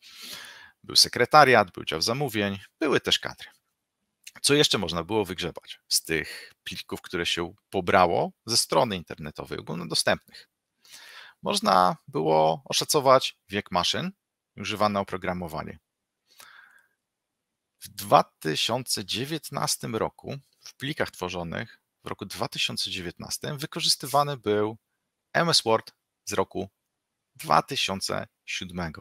Był sekretariat, był dział zamówień, były też kadry. Co jeszcze można było wygrzebać z tych plików, które się pobrało ze strony internetowej ogólnodostępnych? Można było oszacować wiek maszyn i używane oprogramowanie. W 2019 roku w plikach tworzonych w roku 2019 wykorzystywany był MS Word z roku 2007.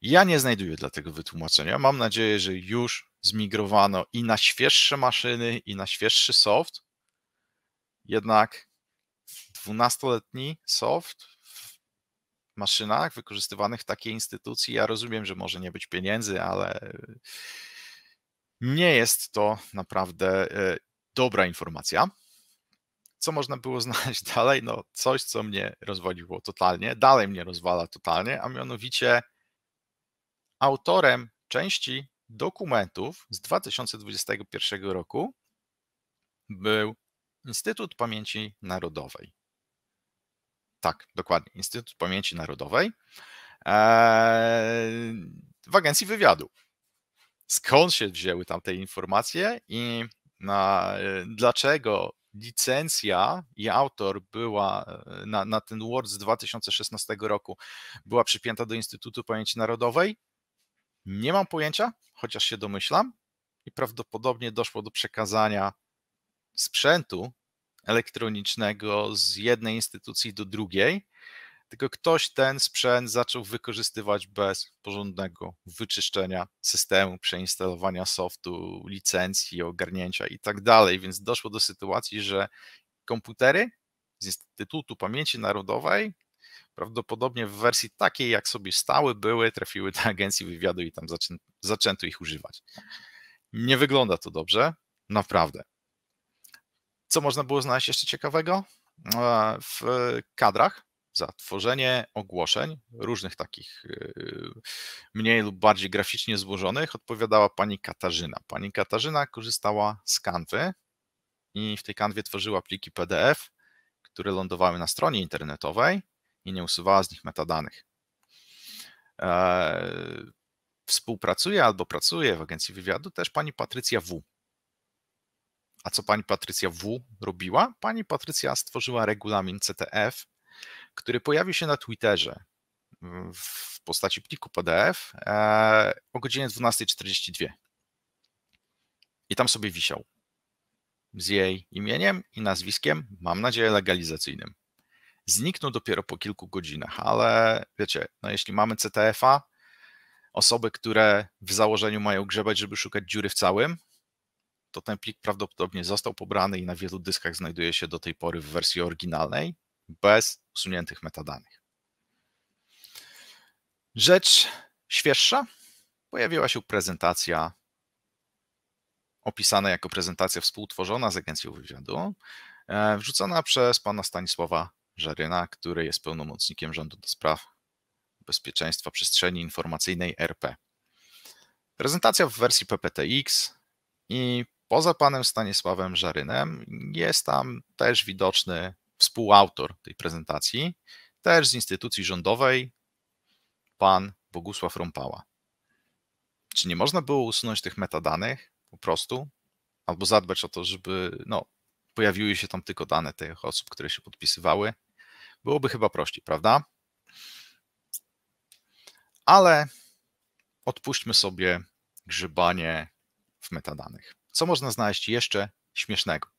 Ja nie znajduję dla tego wytłumaczenia. Mam nadzieję, że już zmigrowano i na świeższe maszyny, i na świeższy soft. Jednak 12-letni soft w maszynach wykorzystywanych w takiej instytucji, ja rozumiem, że może nie być pieniędzy, ale nie jest to naprawdę e, dobra informacja. Co można było znaleźć dalej? No, coś, co mnie rozwaliło totalnie, dalej mnie rozwala totalnie, a mianowicie autorem części dokumentów z 2021 roku był Instytut Pamięci Narodowej. Tak, dokładnie, Instytut Pamięci Narodowej eee, w agencji wywiadu. Skąd się wzięły tam te informacje i na e, dlaczego licencja i autor była e, na, na ten Word z 2016 roku była przypięta do Instytutu Pamięci Narodowej? Nie mam pojęcia, chociaż się domyślam i prawdopodobnie doszło do przekazania sprzętu elektronicznego z jednej instytucji do drugiej tylko ktoś ten sprzęt zaczął wykorzystywać bez porządnego wyczyszczenia systemu, przeinstalowania softu, licencji, ogarnięcia i tak dalej. Więc doszło do sytuacji, że komputery z Instytutu Pamięci Narodowej prawdopodobnie w wersji takiej, jak sobie stały, były, trafiły do agencji wywiadu i tam zaczę zaczęto ich używać. Nie wygląda to dobrze, naprawdę. Co można było znaleźć jeszcze ciekawego e, w kadrach? za tworzenie ogłoszeń, różnych takich y, mniej lub bardziej graficznie złożonych, odpowiadała pani Katarzyna. Pani Katarzyna korzystała z kanwy i w tej kanwie tworzyła pliki PDF, które lądowały na stronie internetowej i nie usuwała z nich metadanych. E, współpracuje albo pracuje w agencji wywiadu też pani Patrycja W. A co pani Patrycja W robiła? Pani Patrycja stworzyła regulamin CTF który pojawił się na Twitterze mm, w postaci pliku PDF e, o godzinie 12.42. I tam sobie wisiał z jej imieniem i nazwiskiem, mam nadzieję legalizacyjnym. Zniknął dopiero po kilku godzinach, ale wiecie, no jeśli mamy CTF-a, osoby, które w założeniu mają grzebać, żeby szukać dziury w całym, to ten plik prawdopodobnie został pobrany i na wielu dyskach znajduje się do tej pory w wersji oryginalnej bez usuniętych metadanych. Rzecz świeższa pojawiła się prezentacja opisana jako prezentacja współtworzona z Agencją Wywiadu, e, wrzucona przez pana Stanisława Żaryna, który jest pełnomocnikiem rządu do spraw bezpieczeństwa przestrzeni informacyjnej RP. Prezentacja w wersji PPTX i poza panem Stanisławem Żarynem jest tam też widoczny współautor tej prezentacji, też z instytucji rządowej, pan Bogusław Rąpała. Czy nie można było usunąć tych metadanych po prostu, albo zadbać o to, żeby no, pojawiły się tam tylko dane tych osób, które się podpisywały? Byłoby chyba prościej, prawda? Ale odpuśćmy sobie grzybanie w metadanych. Co można znaleźć jeszcze śmiesznego?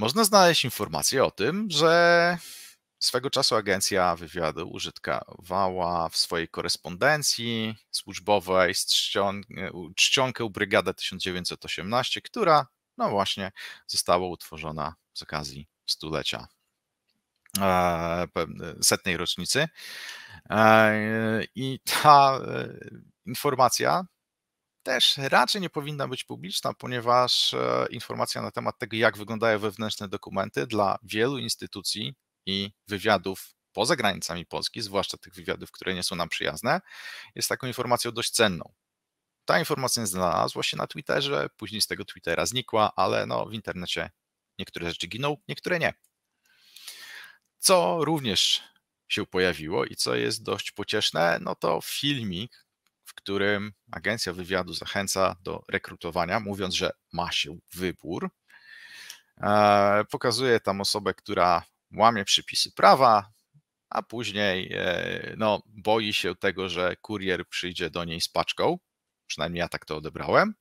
można znaleźć informacje o tym, że swego czasu agencja wywiadu użytkowała w swojej korespondencji służbowej czcionkę Brygadę 1918, która, no właśnie, została utworzona z okazji stulecia e, setnej rocznicy. E, I ta e, informacja też raczej nie powinna być publiczna, ponieważ e, informacja na temat tego, jak wyglądają wewnętrzne dokumenty dla wielu instytucji i wywiadów poza granicami Polski, zwłaszcza tych wywiadów, które nie są nam przyjazne, jest taką informacją dość cenną. Ta informacja znalazła się na Twitterze, później z tego Twittera znikła, ale no, w internecie niektóre rzeczy giną, niektóre nie. Co również się pojawiło i co jest dość pocieszne, no to filmik, którym agencja wywiadu zachęca do rekrutowania, mówiąc, że ma się wybór. E, pokazuje tam osobę, która łamie przepisy prawa, a później e, no, boi się tego, że kurier przyjdzie do niej z paczką. Przynajmniej ja tak to odebrałem.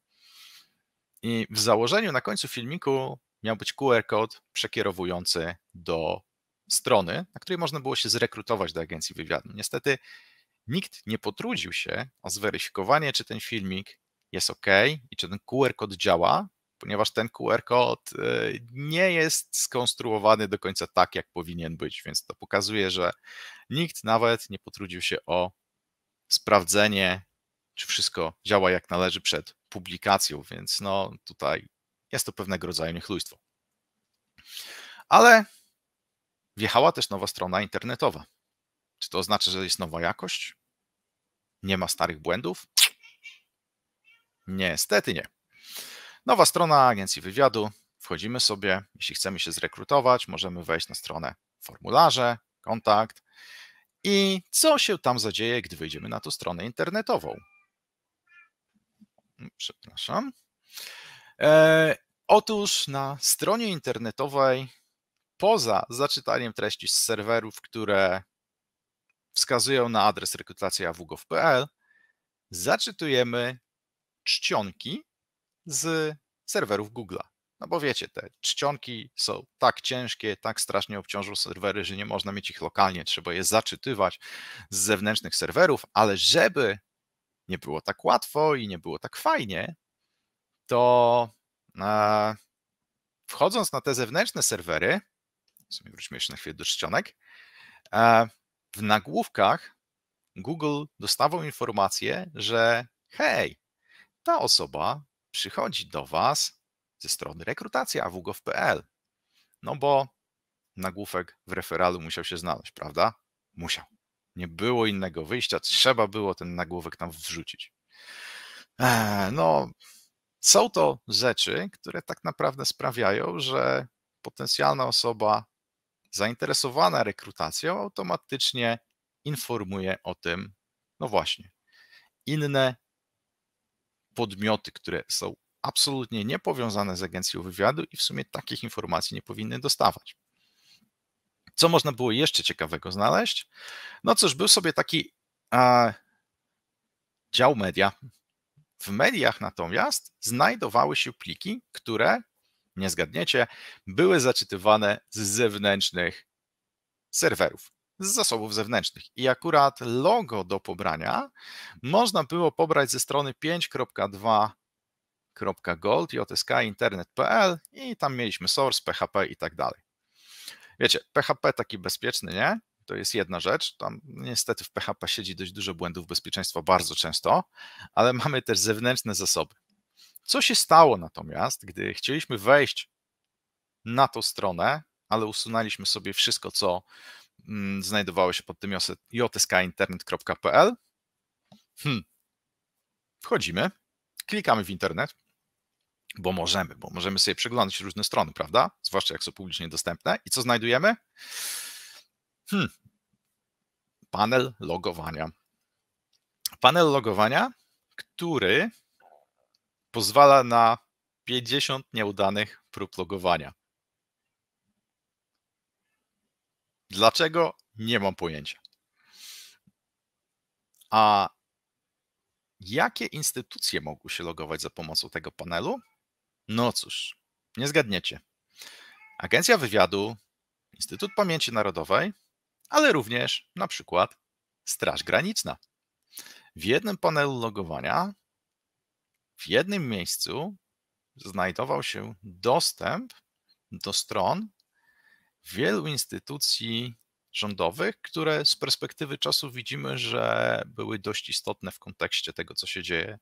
I w założeniu na końcu filmiku miał być QR kod przekierowujący do strony, na której można było się zrekrutować do agencji wywiadu. Niestety nikt nie potrudził się o zweryfikowanie, czy ten filmik jest ok i czy ten QR kod działa, ponieważ ten QR kod y, nie jest skonstruowany do końca tak, jak powinien być, więc to pokazuje, że nikt nawet nie potrudził się o sprawdzenie, czy wszystko działa jak należy przed publikacją, więc no tutaj jest to pewnego rodzaju niechlujstwo. Ale wjechała też nowa strona internetowa. Czy to oznacza, że jest nowa jakość? Nie ma starych błędów? Niestety nie. Nowa strona agencji wywiadu. Wchodzimy sobie, jeśli chcemy się zrekrutować, możemy wejść na stronę formularze, kontakt i co się tam zadzieje, gdy wejdziemy na tą stronę internetową. Mm, przepraszam. E, otóż na stronie internetowej, poza zaczytaniem treści z serwerów, które wskazują na adres rekrutacja.wgov.pl, zaczytujemy czcionki z serwerów Google'a. No bo wiecie, te czcionki są tak ciężkie, tak strasznie obciążą serwery, że nie można mieć ich lokalnie, trzeba je zaczytywać z zewnętrznych serwerów, ale żeby nie było tak łatwo i nie było tak fajnie, to e, wchodząc na te zewnętrzne serwery, w sumie wróćmy jeszcze na chwilę do czcionek, e, w nagłówkach Google dostawał informację, że hej, ta osoba przychodzi do Was ze strony rekrutacja awugow.pl. No bo nagłówek w referalu musiał się znaleźć, prawda? Musiał. Nie było innego wyjścia, trzeba było ten nagłówek tam wrzucić. Eee, no, są to rzeczy, które tak naprawdę sprawiają, że potencjalna osoba zainteresowana rekrutacją automatycznie informuje o tym, no właśnie, inne podmioty, które są absolutnie niepowiązane z agencją wywiadu i w sumie takich informacji nie powinny dostawać. Co można było jeszcze ciekawego znaleźć? No cóż, był sobie taki dział media. W mediach natomiast znajdowały się pliki, które nie zgadniecie, były zaczytywane z zewnętrznych serwerów, z zasobów zewnętrznych. I akurat logo do pobrania można było pobrać ze strony 5.2 .gold, JSK, internet.pl i tam mieliśmy source, PHP i tak dalej. Wiecie, PHP taki bezpieczny, nie? To jest jedna rzecz. Tam niestety w PHP siedzi dość dużo błędów bezpieczeństwa bardzo często, ale mamy też zewnętrzne zasoby. Co się stało natomiast, gdy chcieliśmy wejść na tą stronę, ale usunęliśmy sobie wszystko, co mm, znajdowało się pod tym jtskinternet.pl? Hmm. Wchodzimy, klikamy w internet, bo możemy, bo możemy sobie przeglądać różne strony, prawda? Zwłaszcza jak są publicznie dostępne. I co znajdujemy? Hmm. Panel logowania. Panel logowania, który pozwala na 50 nieudanych prób logowania. Dlaczego? Nie mam pojęcia. A jakie instytucje mogły się logować za pomocą tego panelu? No cóż, nie zgadniecie. Agencja Wywiadu, Instytut Pamięci Narodowej, ale również na przykład Straż Graniczna. W jednym panelu logowania w jednym miejscu znajdował się dostęp do stron wielu instytucji rządowych, które z perspektywy czasu widzimy, że były dość istotne w kontekście tego, co się dzieje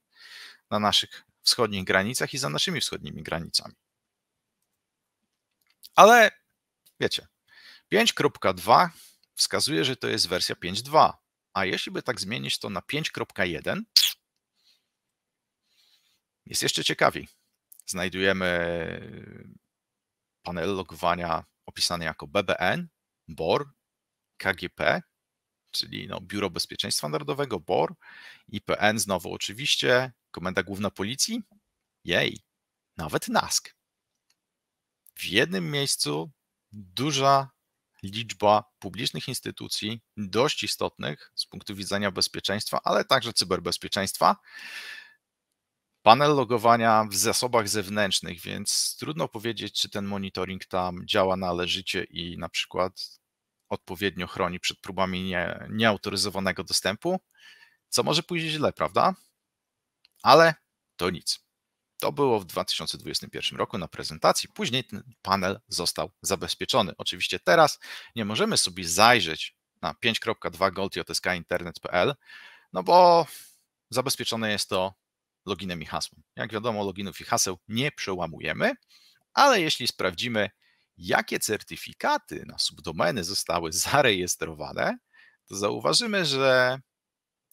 na naszych wschodnich granicach i za naszymi wschodnimi granicami. Ale wiecie, 5.2 wskazuje, że to jest wersja 5.2, a jeśli by tak zmienić to na 5.1, jest jeszcze ciekawiej. Znajdujemy panel logowania opisany jako BBN, BOR, KGP, czyli no, Biuro Bezpieczeństwa Narodowego, BOR, IPN znowu oczywiście, Komenda Główna Policji, jej, nawet NASK. W jednym miejscu duża liczba publicznych instytucji, dość istotnych z punktu widzenia bezpieczeństwa, ale także cyberbezpieczeństwa, panel logowania w zasobach zewnętrznych, więc trudno powiedzieć, czy ten monitoring tam działa należycie i na przykład odpowiednio chroni przed próbami nie, nieautoryzowanego dostępu, co może pójść źle, prawda? Ale to nic. To było w 2021 roku na prezentacji. Później ten panel został zabezpieczony. Oczywiście teraz nie możemy sobie zajrzeć na 5.2 gold.jsk no bo zabezpieczone jest to loginem i hasłem. Jak wiadomo, loginów i haseł nie przełamujemy, ale jeśli sprawdzimy, jakie certyfikaty na subdomeny zostały zarejestrowane, to zauważymy, że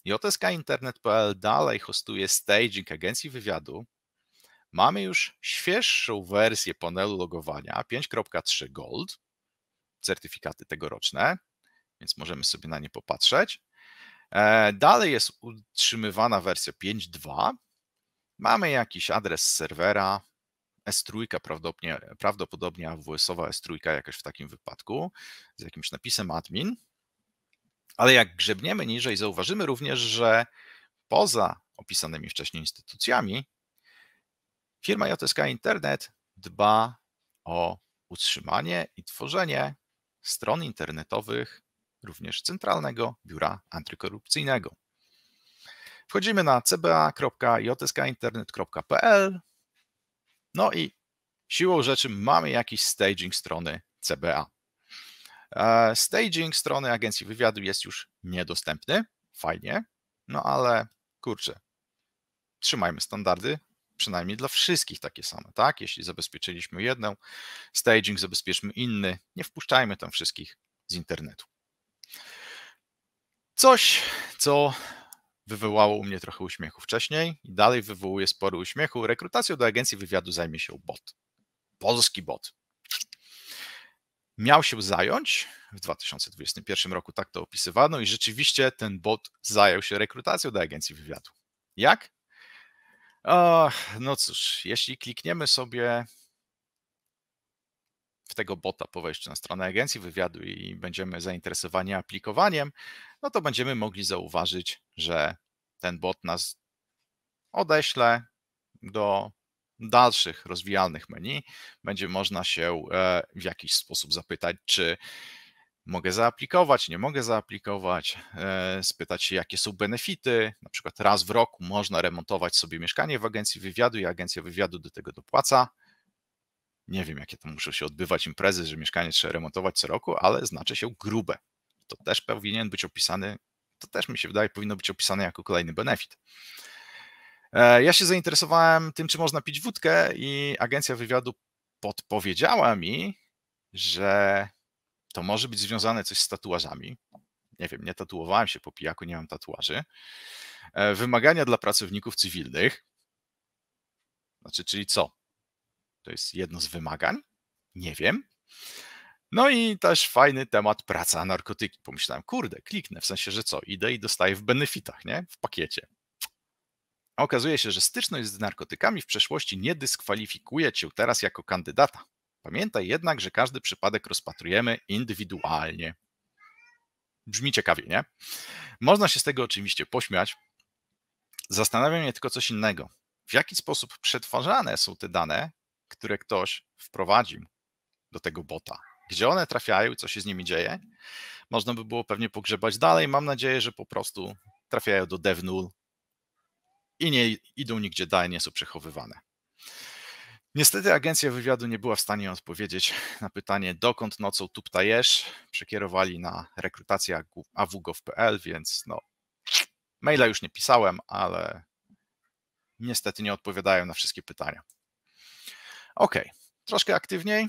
jskinternet.pl dalej hostuje staging agencji wywiadu. Mamy już świeższą wersję panelu logowania 5.3 Gold, certyfikaty tegoroczne, więc możemy sobie na nie popatrzeć. E, dalej jest utrzymywana wersja 5.2, Mamy jakiś adres serwera, S3 prawdopodobnie, prawdopodobnie AWS-owa S3 jakaś w takim wypadku, z jakimś napisem admin. Ale jak grzebniemy niżej, zauważymy również, że poza opisanymi wcześniej instytucjami, firma JSK Internet dba o utrzymanie i tworzenie stron internetowych również Centralnego Biura Antykorupcyjnego. Wchodzimy na cba.jskinternet.pl no i siłą rzeczy mamy jakiś staging strony CBA. E, staging strony Agencji Wywiadu jest już niedostępny, fajnie, no ale kurczę, trzymajmy standardy, przynajmniej dla wszystkich takie same, tak? Jeśli zabezpieczyliśmy jedną, staging zabezpieczmy inny, nie wpuszczajmy tam wszystkich z internetu. Coś, co wywołało u mnie trochę uśmiechu wcześniej i dalej wywołuje sporo uśmiechu. Rekrutacją do agencji wywiadu zajmie się bot. Polski bot. Miał się zająć w 2021 roku, tak to opisywano, i rzeczywiście ten bot zajął się rekrutacją do agencji wywiadu. Jak? O, no cóż, jeśli klikniemy sobie w tego bota po wejściu na stronę agencji wywiadu i będziemy zainteresowani aplikowaniem, no to będziemy mogli zauważyć, że ten bot nas odeśle do dalszych rozwijalnych menu. Będzie można się e, w jakiś sposób zapytać, czy mogę zaaplikować, nie mogę zaaplikować, e, spytać się, jakie są benefity. Na przykład raz w roku można remontować sobie mieszkanie w agencji wywiadu i agencja wywiadu do tego dopłaca. Nie wiem, jakie to muszą się odbywać imprezy, że mieszkanie trzeba remontować co roku, ale znaczy się grube to też powinien być opisany, to też mi się wydaje, powinno być opisane jako kolejny benefit. E, ja się zainteresowałem tym, czy można pić wódkę, i agencja wywiadu podpowiedziała mi, że to może być związane coś z tatuażami. Nie wiem, nie tatuowałem się po pijaku, nie mam tatuaży. E, wymagania dla pracowników cywilnych. Znaczy, czyli co? To jest jedno z wymagań? Nie wiem. No i też fajny temat praca, narkotyki. Pomyślałem, kurde, kliknę, w sensie, że co, idę i dostaję w benefitach, nie? W pakiecie. Okazuje się, że styczność z narkotykami w przeszłości nie dyskwalifikuje cię teraz jako kandydata. Pamiętaj jednak, że każdy przypadek rozpatrujemy indywidualnie. Brzmi ciekawie, nie? Można się z tego oczywiście pośmiać. Zastanawiam się tylko coś innego. W jaki sposób przetwarzane są te dane, które ktoś wprowadził do tego bota? gdzie one trafiają i co się z nimi dzieje, można by było pewnie pogrzebać dalej. Mam nadzieję, że po prostu trafiają do DevNull i nie idą nigdzie dalej, nie są przechowywane. Niestety agencja wywiadu nie była w stanie odpowiedzieć na pytanie, dokąd nocą tuptajesz. Przekierowali na rekrutację awgov.pl, więc no, maila już nie pisałem, ale niestety nie odpowiadają na wszystkie pytania. Ok, troszkę aktywniej.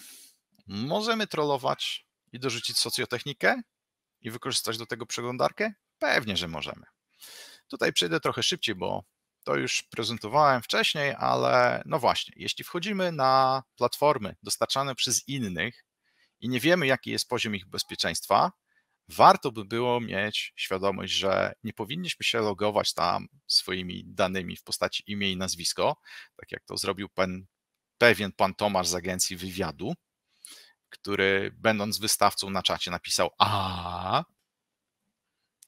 Możemy trollować i dorzucić socjotechnikę i wykorzystać do tego przeglądarkę? Pewnie, że możemy. Tutaj przejdę trochę szybciej, bo to już prezentowałem wcześniej, ale no właśnie, jeśli wchodzimy na platformy dostarczane przez innych i nie wiemy, jaki jest poziom ich bezpieczeństwa, warto by było mieć świadomość, że nie powinniśmy się logować tam swoimi danymi w postaci imię i nazwisko, tak jak to zrobił pewien pan Tomasz z agencji wywiadu, który będąc wystawcą na czacie napisał a.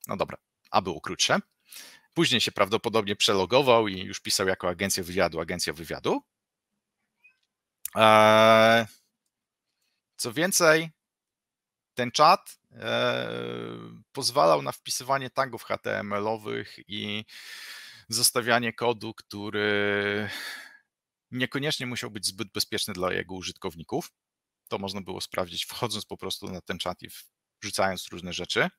No dobra, a było krótsze. Później się prawdopodobnie przelogował i już pisał jako agencja wywiadu, agencja wywiadu. Eee, co więcej, ten czat eee, pozwalał na wpisywanie tagów HTML-owych i zostawianie kodu, który niekoniecznie musiał być zbyt bezpieczny dla jego użytkowników. To można było sprawdzić, wchodząc po prostu na ten czat i rzucając różne rzeczy.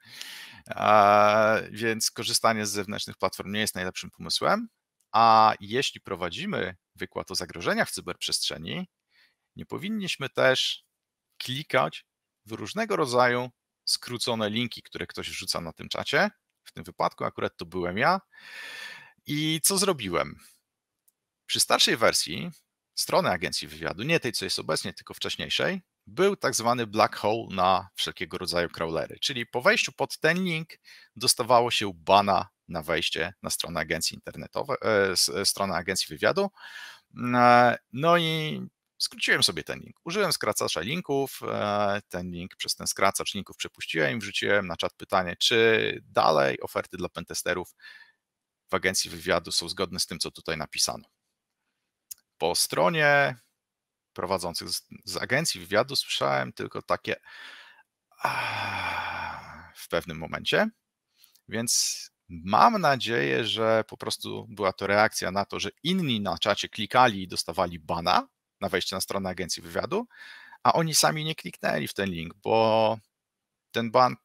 Więc korzystanie z zewnętrznych platform nie jest najlepszym pomysłem. A jeśli prowadzimy wykład o zagrożeniach w cyberprzestrzeni, nie powinniśmy też klikać w różnego rodzaju skrócone linki, które ktoś rzuca na tym czacie. W tym wypadku akurat to byłem ja. I co zrobiłem? Przy starszej wersji strony agencji wywiadu, nie tej, co jest obecnie, tylko wcześniejszej, był tak zwany black hole na wszelkiego rodzaju crawlery. Czyli po wejściu pod ten link dostawało się bana na wejście na stronę agencji internetowej, e, e, stronę agencji wywiadu. E, no i skróciłem sobie ten link. Użyłem skracacza linków, ten link przez ten skracacz linków przepuściłem i wrzuciłem na czat pytanie, czy dalej oferty dla pentesterów w agencji wywiadu są zgodne z tym, co tutaj napisano. Po stronie prowadzących z, z agencji wywiadu słyszałem tylko takie a, w pewnym momencie, więc mam nadzieję, że po prostu była to reakcja na to, że inni na czacie klikali i dostawali bana na wejście na stronę agencji wywiadu, a oni sami nie kliknęli w ten link, bo ten ban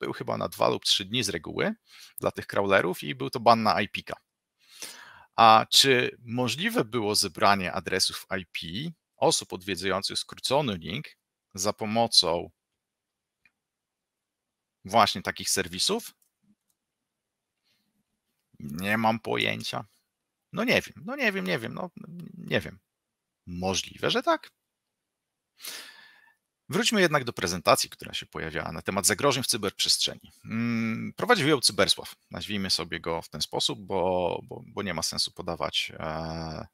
był chyba na dwa lub trzy dni z reguły dla tych crawlerów i był to ban na IPK. A czy możliwe było zebranie adresów IP osób odwiedzających skrócony link za pomocą właśnie takich serwisów? Nie mam pojęcia. No nie wiem, no nie wiem, nie wiem, no nie wiem. Możliwe, że tak. Wróćmy jednak do prezentacji, która się pojawiała na temat zagrożeń w cyberprzestrzeni. Mm, prowadził ją Cybersław, nazwijmy sobie go w ten sposób, bo, bo, bo nie ma sensu podawać e,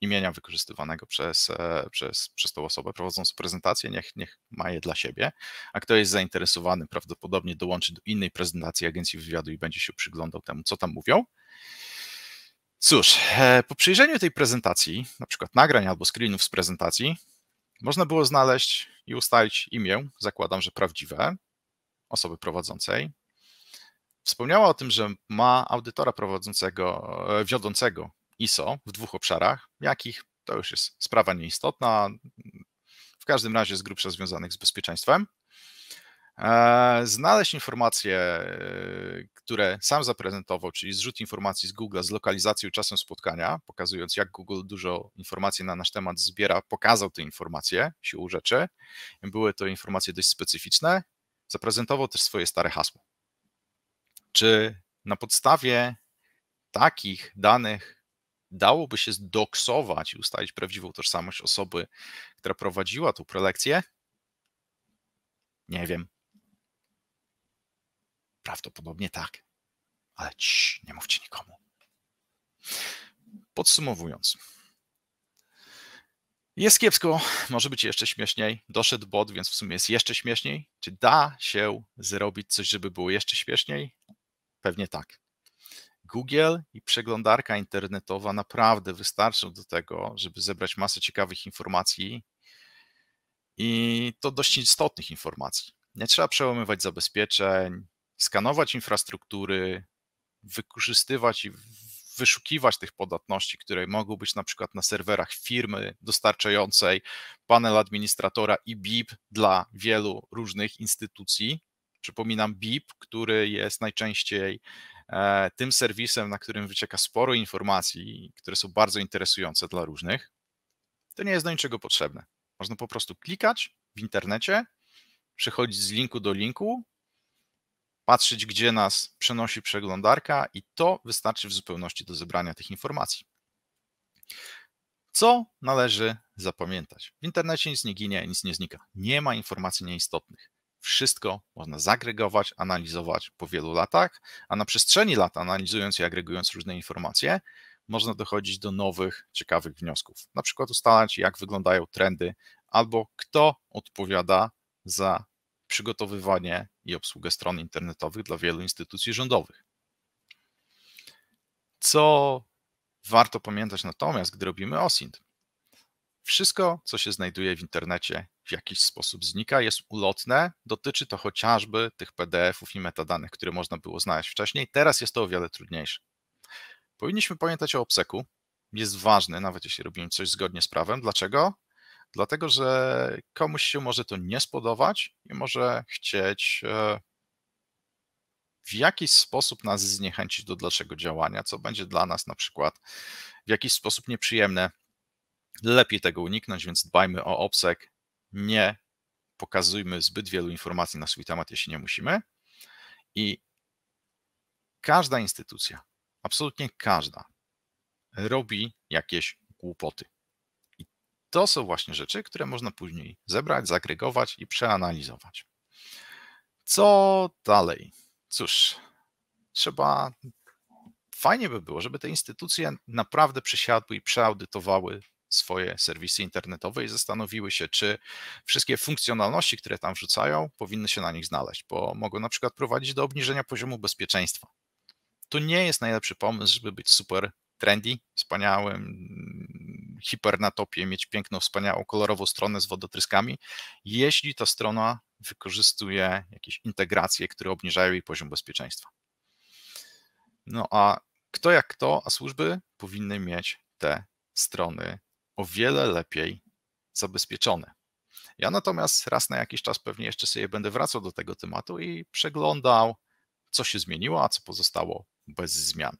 imienia wykorzystywanego przez, e, przez, przez tą osobę prowadzącą prezentację, niech, niech ma je dla siebie, a kto jest zainteresowany prawdopodobnie dołączy do innej prezentacji Agencji Wywiadu i będzie się przyglądał temu, co tam mówią. Cóż, e, po przyjrzeniu tej prezentacji, na przykład nagrań albo screenów z prezentacji, można było znaleźć i ustalić imię, zakładam, że prawdziwe, osoby prowadzącej. Wspomniała o tym, że ma audytora prowadzącego, e, wiodącego ISO w dwóch obszarach, jakich to już jest sprawa nieistotna, w każdym razie z grubsza związanych z bezpieczeństwem. E, znaleźć informacje, e, które sam zaprezentował, czyli zrzut informacji z Google z lokalizacją i czasem spotkania, pokazując jak Google dużo informacji na nasz temat zbiera, pokazał te informacje, siłą rzeczy. Były to informacje dość specyficzne. Zaprezentował też swoje stare hasło. Czy na podstawie takich danych dałoby się zdoksować i ustalić prawdziwą tożsamość osoby, która prowadziła tą prelekcję? Nie wiem. Prawdopodobnie tak. Ale cii, nie mówcie nikomu. Podsumowując. Jest kiepsko, może być jeszcze śmieszniej. Doszedł bot, więc w sumie jest jeszcze śmieszniej. Czy da się zrobić coś, żeby było jeszcze śmieszniej? Pewnie tak. Google i przeglądarka internetowa naprawdę wystarczą do tego, żeby zebrać masę ciekawych informacji i to dość istotnych informacji. Nie trzeba przełamywać zabezpieczeń, skanować infrastruktury, wykorzystywać i wyszukiwać tych podatności, które mogą być na przykład na serwerach firmy dostarczającej, panel administratora i BIP dla wielu różnych instytucji. Przypominam, BIP, który jest najczęściej e, tym serwisem, na którym wycieka sporo informacji, które są bardzo interesujące dla różnych. To nie jest do niczego potrzebne. Można po prostu klikać w internecie, przechodzić z linku do linku, patrzeć, gdzie nas przenosi przeglądarka, i to wystarczy w zupełności do zebrania tych informacji. Co należy zapamiętać? W internecie nic nie ginie, nic nie znika. Nie ma informacji nieistotnych. Wszystko można zagregować, analizować po wielu latach, a na przestrzeni lat, analizując i agregując różne informacje, można dochodzić do nowych, ciekawych wniosków. Na przykład ustalać, jak wyglądają trendy, albo kto odpowiada za przygotowywanie i obsługę stron internetowych dla wielu instytucji rządowych. Co warto pamiętać natomiast, gdy robimy OSINT? Wszystko, co się znajduje w internecie, w jakiś sposób znika, jest ulotne. Dotyczy to chociażby tych PDFów i metadanych, które można było znaleźć wcześniej. Teraz jest to o wiele trudniejsze. Powinniśmy pamiętać o obseku. Jest ważny, nawet jeśli robimy coś zgodnie z prawem. Dlaczego? dlatego że komuś się może to nie spodobać i może chcieć e, w jakiś sposób nas zniechęcić do dalszego działania, co będzie dla nas na przykład w jakiś sposób nieprzyjemne. Lepiej tego uniknąć, więc dbajmy o OPSEC. Nie pokazujmy zbyt wielu informacji na swój temat, jeśli nie musimy. I każda instytucja, absolutnie każda, robi jakieś głupoty to są właśnie rzeczy, które można później zebrać, zagregować i przeanalizować. Co dalej? Cóż, trzeba. Fajnie by było, żeby te instytucje naprawdę przysiadły i przeaudytowały swoje serwisy internetowe i zastanowiły się, czy wszystkie funkcjonalności, które tam wrzucają, powinny się na nich znaleźć, bo mogą na przykład prowadzić do obniżenia poziomu bezpieczeństwa. To nie jest najlepszy pomysł, żeby być super trendy, wspaniałym hiper mieć piękną, wspaniałą, kolorową stronę z wodotryskami, jeśli ta strona wykorzystuje jakieś integracje, które obniżają jej poziom bezpieczeństwa. No a kto jak kto, a służby powinny mieć te strony o wiele lepiej zabezpieczone. Ja natomiast raz na jakiś czas pewnie jeszcze sobie będę wracał do tego tematu i przeglądał, co się zmieniło, a co pozostało bez zmian.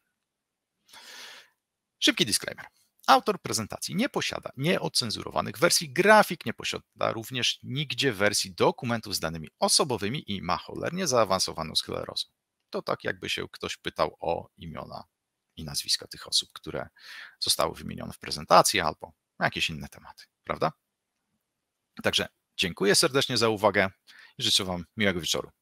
Szybki disclaimer. Autor prezentacji nie posiada nieocenzurowanych wersji grafik, nie posiada również nigdzie wersji dokumentów z danymi osobowymi i ma cholernie zaawansowaną sklerozę. To tak jakby się ktoś pytał o imiona i nazwiska tych osób, które zostały wymienione w prezentacji albo jakieś inne tematy, prawda? Także dziękuję serdecznie za uwagę i życzę Wam miłego wieczoru.